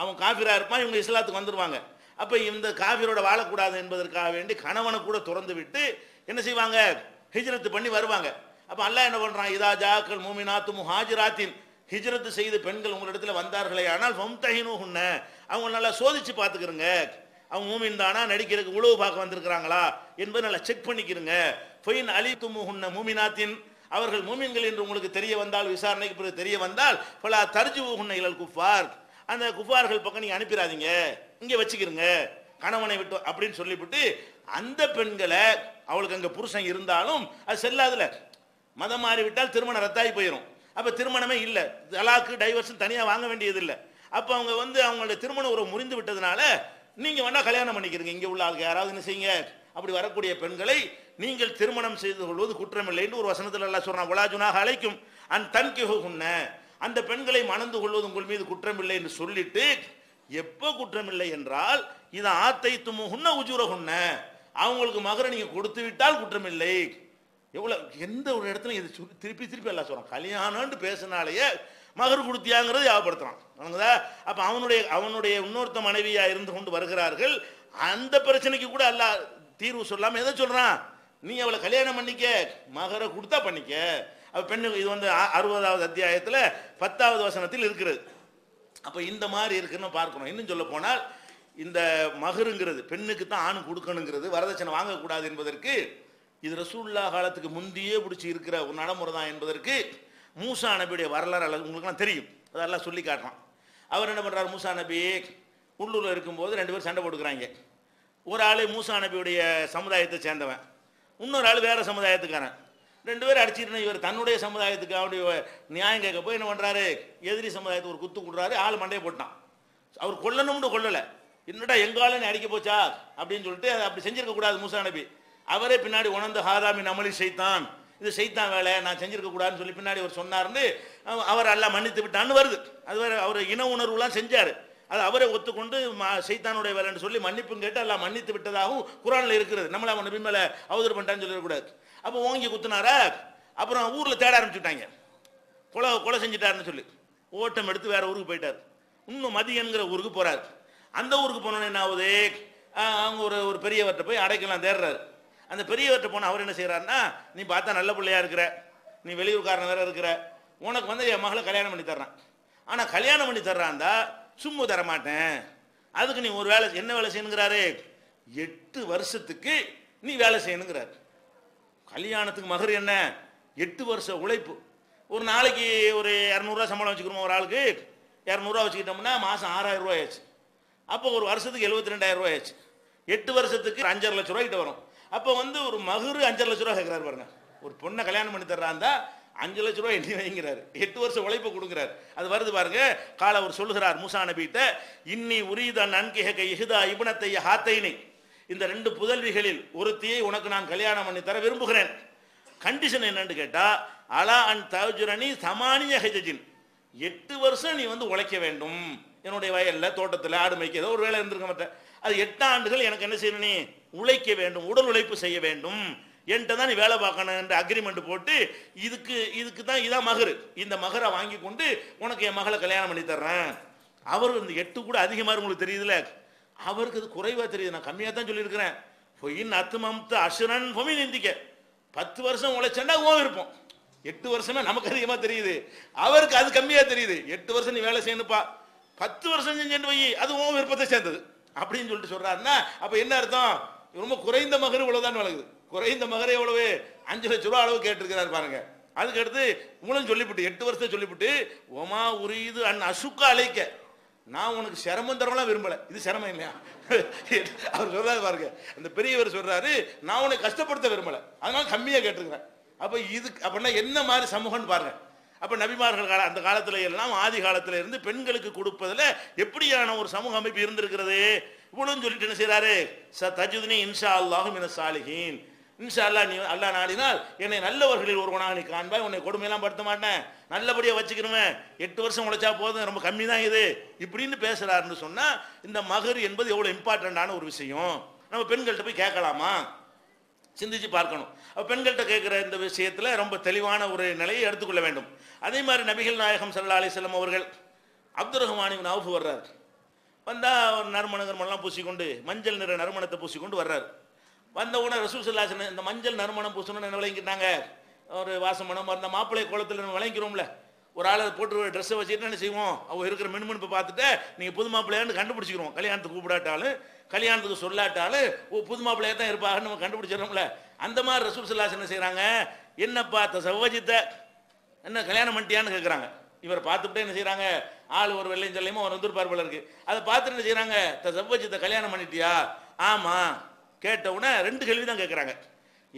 அவங்க காஃபிராக இருப்பான் இவங்க இஸ்லாத்துக்கு வந்துடுவாங்க அப்போ இந்த காஃபிரோட வாழக்கூடாது என்பதற்காக வேண்டி கணவனை கூட திறந்து விட்டு என்ன செய்வாங்க ஹிஜ்ரத்து பண்ணி வருவாங்க அப்போ அல்லா என்ன பண்ணுறான் ஜாக்கள் மூமினாத்து முஹாஜிராத்தின் ஹிஜ்ரத்து செய்து பெண்கள் உங்களிடத்தில் வந்தார்களே ஆனால் வம்தஹினு உன்ன அவங்க நல்லா சோதிச்சு பார்த்துக்கிறங்க அவங்க மூமின் தானா நடிக்கிறதுக்கு உழவு பார்க்க வந்திருக்கிறாங்களா என்பதை நல்லா செக் பண்ணிக்கிறங்க ஃபைன் அலி தும்முஹுன்ன மூமினாத்தின் அவர்கள் மூமின்கள் என்று உங்களுக்கு தெரிய வந்தால் விசாரணைக்கு பிறகு தெரிய வந்தால் பல தர்ஜு உன்னை இழல் குஃபார் அந்த குஃபார்கள் பக்கம் நீங்கள் அனுப்பிடாதீங்க இங்கே வச்சுக்கிறங்க கணவனை விட்டு அப்படின்னு சொல்லிவிட்டு அந்த பெண்களை அவளுக்கு அங்கே புருஷன் இருந்தாலும் அது செல்லாதுல மதம் மாறிவிட்டால் திருமணம் ரத்தாகி போயிடும் அப்போ திருமணமே இல்லை தலாக்கு டைவர்ஷன் தனியாக வாங்க வேண்டியது இல்லை அப்போ அவங்க வந்து அவங்களோட திருமண உறவு முறிந்து விட்டதுனால நீங்கள் வேணால் கல்யாணம் பண்ணிக்கிறீங்க இங்கே உள்ள ஆளுக்கு யாராவது என்ன செய்யுங்க அப்படி வரக்கூடிய பெண்களை நீங்கள் திருமணம் செய்து கொள்வது குற்றமில்லைன்னு ஒரு வசனத்தில் எல்லாம் சொல்கிறான் உலாஜுனாக அழைக்கும் அன் தன் கிஹுன்ன அந்த பெண்களை மணந்து கொள்வது உங்கள் மீது குற்றமில்லை என்று சொல்லிட்டு எப்போ குற்றமில்லை என்றால் இதை ஆத்தை தும்முகுன்ன உஜூரகுன்ன அவங்களுக்கு மகர நீங்கள் கொடுத்து விட்டால் குற்றமில்லை எவ்வளோ எந்த ஒரு இடத்துல இது திருப்பி திருப்பி எல்லாம் சொல்கிறான் கல்யாணம்னு பேசினாலேயே மகர் கொடுத்தியாங்கிறது யாபடுத்துகிறான் அவங்கதா அப்போ அவனுடைய அவனுடைய இன்னொருத்த மனைவியாக இருந்து கொண்டு வருகிறார்கள் அந்த பிரச்சனைக்கு கூட எல்லாம் தீர்வு சொல்லாமல் எதை சொல்கிறான் நீ அவளை கல்யாணம் பண்ணிக்க மகரை கொடுத்தா பண்ணிக்க அப்போ பெண்ணுக்கு இது வந்து அறுபதாவது அத்தியாயத்தில் பத்தாவது வசனத்தில் இருக்கிறது அப்போ இந்த மாதிரி இருக்குன்னு பார்க்கணும் இன்னும் சொல்ல போனால் இந்த மகருங்கிறது பெண்ணுக்கு தான் ஆண் கொடுக்கணுங்கிறது வரதட்சணை வாங்கக்கூடாது என்பதற்கு இது ரசூல்லா காலத்துக்கு முந்தையே பிடிச்சி இருக்கிற ஒரு நடைமுறை தான் என்பதற்கு மூசா நபியுடைய வரலாறு அல்லது உங்களுக்குலாம் தெரியும் அதெல்லாம் சொல்லி காட்டலாம் அவர் என்ன பண்ணுறாரு மூசா நபி உள்ளூரில் இருக்கும்போது ரெண்டு பேரும் சண்டை போட்டுக்கிறாங்க ஒரு ஆள் மூசா நபியுடைய சமுதாயத்தை சேர்ந்தவன் இன்னொரு ஆள் வேறு சமுதாயத்துக்காரன் ரெண்டு பேரும் அடிச்சிருந்தேன் இவர் தன்னுடைய சமுதாயத்துக்கு அவருடைய நியாயம் கேட்க போய் என்ன பண்ணுறாரு எதிரி சமுதாயத்துக்கு ஒரு குத்து கொடுறாரு ஆள் மண்டையை போட்டான் அவர் கொல்லணும்னு கொல்லலை என்னடா எங்காலும் அடிக்க போச்சா அப்படின்னு சொல்லிட்டு அதை அப்படி செஞ்சிருக்கக்கூடாது மூசா நபி அவரே பின்னாடி உணர்ந்து ஹாதாமி அமளி செய்தான் இது செய்தான் வேலை நான் செஞ்சிருக்க கூடாதுன்னு சொல்லி பின்னாடி அவர் சொன்னார்ந்து அவர் எல்லாம் மன்னித்து விட்டான்னு வருது அது அவர் இன உணர்வுலாம் செஞ்சார் அது அவரை ஒத்துக்கொண்டு சைத்தானுடைய வேலைன்னு சொல்லி மன்னிப்பும் கேட்டு எல்லாம் மன்னித்து விட்டதாகவும் குரானில் இருக்கிறது நம்மள அவன் நபி மேலே அவதூறு பண்ணிட்டான்னு சொல்லிடக்கூடாது அப்போ ஓங்கி குத்துனாரா அப்புறம் ஊரில் தேட ஆரம்பிச்சுட்டாங்க கொலை கொலை செஞ்சுட்டாருன்னு சொல்லி ஓட்டம் எடுத்து வேற ஊருக்கு போயிட்டார் இன்னும் மதியங்கிற ஊருக்கு போகிறார் அந்த ஊருக்கு போனோன்னே என்ன ஆகுது அவங்க ஒரு ஒரு பெரியவர்கிட்ட போய் அடைக்கலாம் தேடுறாரு அந்த பெரியவர்கிட்ட போன அவர் என்ன செய்கிறாருன்னா நீ பார்த்தா நல்ல பிள்ளையா இருக்கிற நீ வெளியூர்காரன் வேற இருக்கிற உனக்கு வந்து என் மகளை கல்யாணம் பண்ணி தர்றான் ஆனால் கல்யாணம் பண்ணி சும்மு சும்மா தரமாட்டேன் அதுக்கு நீ ஒரு வேலை என்ன வேலை செய்யணுங்கிறாரு எட்டு வருஷத்துக்கு நீ வேலை செய்யணுங்கிறார் கல்யாணத்துக்கு மகர் என்ன எட்டு வருஷ உழைப்பு ஒரு நாளைக்கு ஒரு இரநூறுவா சம்பளம் வச்சுக்கிறோம் ஒரு ஆளுக்கு இரநூறுவா வச்சுக்கிட்டோம்னா மாதம் ஆறாயிரம் ரூபாய் ஆச்சு அப்போ ஒரு வருஷத்துக்கு எழுபத்தி ரெண்டாயிரம் ரூபாய் ஆச்சு எட்டு வருஷத்துக்கு அஞ்சரை லட்ச ரூபாய்க்கிட்ட வரும் அப்போ வந்து ஒரு மகரு அஞ்சு லட்ச ரூபா கேட்குறாரு பாருங்க ஒரு பொண்ணை கல்யாணம் பண்ணி தர்றாருந்தா அஞ்சு லட்ச ரூபா எண்ணி வைங்கிறார் எட்டு வருஷம் உழைப்பு கொடுக்குறாரு அது வருது பாருங்க கால அவர் சொல்லுகிறார் மூசா நபிகிட்ட இன்னி உரித நன்கிக இஹுதா இபுனத்தைய ஹாத்தைனை இந்த ரெண்டு புதல்விகளில் ஒருத்தியை உனக்கு நான் கல்யாணம் பண்ணி தர விரும்புகிறேன் கண்டிஷன் என்னன்னு கேட்டால் அலா அண்ட் தவஜுரணி சமானிய ஹஜஜின் எட்டு வருஷம் நீ வந்து உழைக்க வேண்டும் என்னுடைய வயலில் தோட்டத்தில் ஆடு மேய்க்க ஏதோ ஒரு வேலை இருந்திருக்க மாட்டேன் அது எட்டு ஆண்டுகள் எனக்கு என்ன செய்யணும் நீ உழைக்க வேண்டும் உடல் உழைப்பு செய்ய வேண்டும் என்கிட்ட தான் நீ வேலை பார்க்கணும் என்ற அக்ரிமெண்ட் போட்டு இதுக்கு இதுக்கு தான் இதான் மகர் இந்த மகரை வாங்கி கொண்டு உனக்கு என் மகளை கல்யாணம் பண்ணி தர்றேன் அவர் இந்த எட்டு கூட அதிகமாக உங்களுக்கு தெரியுதுல அவருக்கு அது குறைவாக தெரியுது நான் கம்மியாக தான் சொல்லியிருக்கிறேன் பொய்யின் அத்துமத்து அசுரன் பொமி நிந்திக்க பத்து வருஷம் உழைச்சேன்னா ஓம் இருப்போம் எட்டு வருஷமே நமக்கு அதிகமாக தெரியுது அவருக்கு அது கம்மியாக தெரியுது எட்டு வருஷம் நீ வேலை செய்யணுப்பா பத்து வருஷம் செஞ்சேன்னு வை அது ஓம் விருப்பத்தை சேர்ந்தது அப்படின்னு சொல்லிட்டு சொல்கிறாருன்னா அப்போ என்ன அர்த்தம் ரொம்ப குறைந்த மகர் இவ்வளவுதான் வழங்குது குறைந்த மகர் எவ்வளவு அஞ்சு லட்ச ரூபா அளவு கேட்டிருக்கிறார் பாருங்க அதுக்கடுத்து மூலம் சொல்லிவிட்டு எட்டு வருஷம் சொல்லிவிட்டு ஒமா உரியது அண்ணன் அசுக்கா அழைக்க நான் உனக்கு சிரமம் தரவெல்லாம் விரும்பலை இது சிரமம் இல்லையா அவர் சொல்றாரு பாருங்க அந்த பெரியவர் சொல்றாரு நான் உனக்கு கஷ்டப்படுத்த விரும்பலை அதனால கம்மியாக கேட்டிருக்கிறேன் அப்போ இது அப்படின்னா என்ன மாதிரி சமூகம்னு பாருங்க அப்போ நபிமார்கள் கால அந்த காலத்தில் எல்லாம் ஆதி காலத்தில் இருந்து பெண்களுக்கு கொடுப்பதில் எப்படியான ஒரு சமூக அமைப்பு இருந்திருக்கிறது இவ்வளோன்னு சொல்லிட்டு என்ன செய்கிறாரு ச தஜுதினி இன்ஷா அல்லாஹும் என சாலிகின் இன்ஷா அல்லா நீ அல்லா நாடினால் என்னை நல்லவர்களில் ஒருவனாக நீ காண்பாய் உன்னை கொடுமையெல்லாம் படுத்த மாட்டேன் நல்லபடியாக வச்சுக்கிடுவேன் எட்டு வருஷம் உழைச்சா போதும் ரொம்ப கம்மி தான் இது இப்படின்னு பேசுகிறாருன்னு சொன்னால் இந்த மகர் என்பது எவ்வளோ இம்பார்ட்டண்ட்டான ஒரு விஷயம் நம்ம பெண்கள்கிட்ட போய் கேட்கலாமா சிந்திச்சு பார்க்கணும் அப்போ பெண்கள்கிட்ட கேட்குற இந்த விஷயத்தில் ரொம்ப தெளிவான ஒரு நிலையை எடுத்துக்கொள்ள வேண்டும் அதே மாதிரி நபிகள் நாயகம் சல்லா அலிஸ்லாம் அவர்கள் அப்துல் ரஹ்மானின் நவுஃப் வர்றார் வந்தால் ஒரு நறுமண நறுமணம்லாம் பூசிக்கொண்டு மஞ்சள் நிற நறுமணத்தை பூசிக்கொண்டு வர்றார் வந்த உடனே ரசூல் சல்லாசன் இந்த மஞ்சள் நறுமணம் பூசணும்னு என்ன விளங்கிட்டாங்க ஒரு வாசமணம் அந்த மாப்பிள்ளை குளத்தில் நம்ம விளங்கிறோம்ல ஒரு ஆளை போட்டு ட்ரெஸ்ஸை வச்சுட்டு என்ன செய்வோம் அவங்க இருக்கிற மின்மினுப்பை பார்த்துட்டு நீங்கள் புது மாப்பிள்ளையான்னு கண்டுபிடிச்சிக்கிறோம் கல்யாணத்துக்கு கூப்பிடாட்டாலும் கல்யாணத்துக்கு சொல்லாட்டாலும் புது மாப்பிள்ளையாக தான் இருப்பாங்கன்னு நம்ம கண்டுபிடிச்சிடறோம்ல அந்த மாதிரி ரசூல் சல்லாஸ் என்ன செய்கிறாங்க என்னப்பா தசவஜித்தை என்ன கல்யாணம் பண்ணிட்டியான்னு கேட்குறாங்க இவர் பார்த்துட்டு என்ன செய்கிறாங்க ஆள் ஒரு வெள்ளையும் சொல்லியுமோ ஒரு எதிர்பார்ப்பில் இருக்குது அதை பார்த்துட்டு என்ன செய்கிறாங்க த கல்யாணம் பண்ணிட்டியா ஆமாம் கேட்டவுடனே ரெண்டு கேள்வி தான் கேட்குறாங்க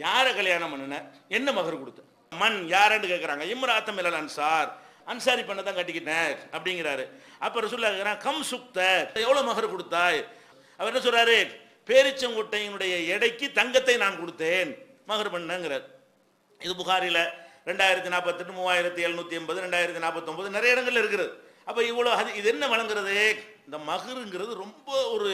யாரை கல்யாணம் பண்ணின என்ன மகர் கொடுத்த மண் யாரன்னு கேட்குறாங்க இம்ராத்தம் இல்லை அன்சார் அன்சாரி பண்ண தான் கட்டிக்கிட்டேன் அப்படிங்கிறாரு அப்போ ரசூல்லா கேட்குறான் கம் சுக்த எவ்வளோ மகர் கொடுத்தாய் அவர் என்ன சொல்கிறாரு பேரிச்சங்குட்டையினுடைய எடைக்கு தங்கத்தை நான் கொடுத்தேன் மகர் பண்ணங்கிறார் இது புகாரில் ரெண்டாயிரத்தி நாற்பத்தெட்டு மூவாயிரத்தி எழுநூற்றி எண்பது ரெண்டாயிரத்தி நாற்பத்தொம்பது நிறைய இடங்கள் இருக்கிறது அப்போ இவ்வளோ அது இது என்ன வழங்குறது இந்த மகருங்கிறது ரொம்ப ஒரு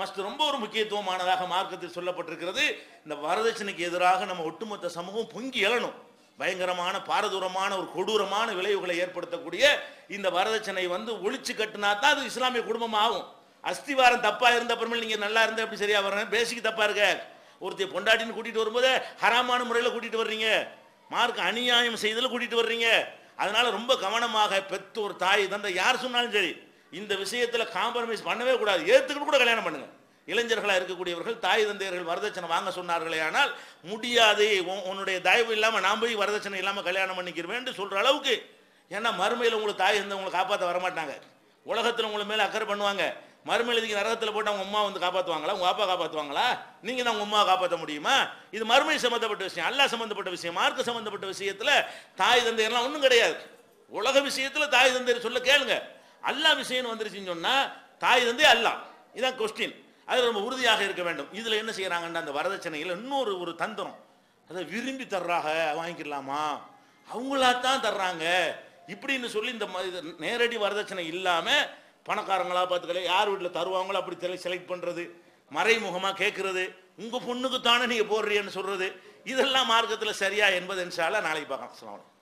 மஸ்ட் ரொம்ப ஒரு முக்கியத்துவமானதாக மார்க்கத்தில் சொல்லப்பட்டிருக்கிறது இந்த வரதட்சணைக்கு எதிராக நம்ம ஒட்டுமொத்த சமூகம் பொங்கி எழணும் பயங்கரமான பாரதூரமான ஒரு கொடூரமான விளைவுகளை ஏற்படுத்தக்கூடிய இந்த வரதட்சணை வந்து ஒழிச்சு கட்டினா தான் அது இஸ்லாமிய குடும்பம் ஆகும் அஸ்திவாரம் தப்பாக இருந்த அப்புறமே நீங்கள் நல்லா இருந்தால் எப்படி சரியாக வரணும் பேசிக்கு தப்பாக இருக்க ஒருத்தர் பொண்டாட்டின்னு கூட்டிகிட்டு வரும்போது ஹராமான முறையில் கூட்டிகிட்டு வர்றீங்க மார்க் அநியாயம் செய்ததில் கூட்டிகிட்டு வர்றீங்க அதனால் ரொம்ப கவனமாக பெற்றோர் தாய் தந்தை யார் சொன்னாலும் சரி இந்த விஷயத்தில் காம்ப்ரமைஸ் பண்ணவே கூடாது ஏற்றுக்கிட்டு கூட கல்யாணம் பண்ணுங்கள் இளைஞர்களாக இருக்கக்கூடியவர்கள் தாய் தந்தையர்கள் வரதட்சணை வாங்க சொன்னார்களே ஆனால் முடியாது உன்னுடைய தயவு இல்லாமல் நான் போய் வரதட்சணை இல்லாமல் கல்யாணம் பண்ணிக்கிறேன் சொல்கிற அளவுக்கு ஏன்னா மறுமையில் உங்களுக்கு தாய் தந்தை உங்களை காப்பாற்ற வரமாட்டாங்க உலகத்தில் உங்களை மேலே அக்கறை பண்ணுவாங்க மறுமலதிக்கு நரகத்தில் போட்டு அவங்க அம்மா வந்து காப்பாற்றுவாங்களா உங்கள் அப்பா காப்பாற்றுவாங்களா நீங்கள் தான் உங்கள் அம்மாவை காப்பாற்ற முடியுமா இது மறுமை சம்மந்தப்பட்ட விஷயம் அல்லா சம்மந்தப்பட்ட விஷயம் மார்க்க சம்மந்தப்பட்ட விஷயத்தில் தாய் தந்தையெல்லாம் ஒன்றும் கிடையாது உலக விஷயத்தில் தாய் தந்தையர் சொல்ல கேளுங்க அல்லா விஷயம்னு வந்துருச்சுன்னு சொன்னால் தாய் தந்தை அல்லா இதான் கொஸ்டின் அது ரொம்ப உறுதியாக இருக்க வேண்டும் இதில் என்ன செய்கிறாங்கன்னா அந்த வரதட்சணையில் இன்னொரு ஒரு தந்திரம் அதை விரும்பி தர்றாக வாங்கிக்கலாமா அவங்களா தான் தர்றாங்க இப்படின்னு சொல்லி இந்த நேரடி வரதட்சணை இல்லாமல் பணக்காரங்களாக பார்த்துக்கல யார் வீட்டில் தருவாங்களோ அப்படி தெரிய செலக்ட் பண்ணுறது மறைமுகமாக கேட்குறது உங்கள் பொண்ணுக்கு தானே நீங்கள் போடுறீன்னு சொல்கிறது இதெல்லாம் மார்க்கத்தில் சரியா என்பது இன்ஷால நாளைக்கு பார்க்கலாம் அஸ்லாம்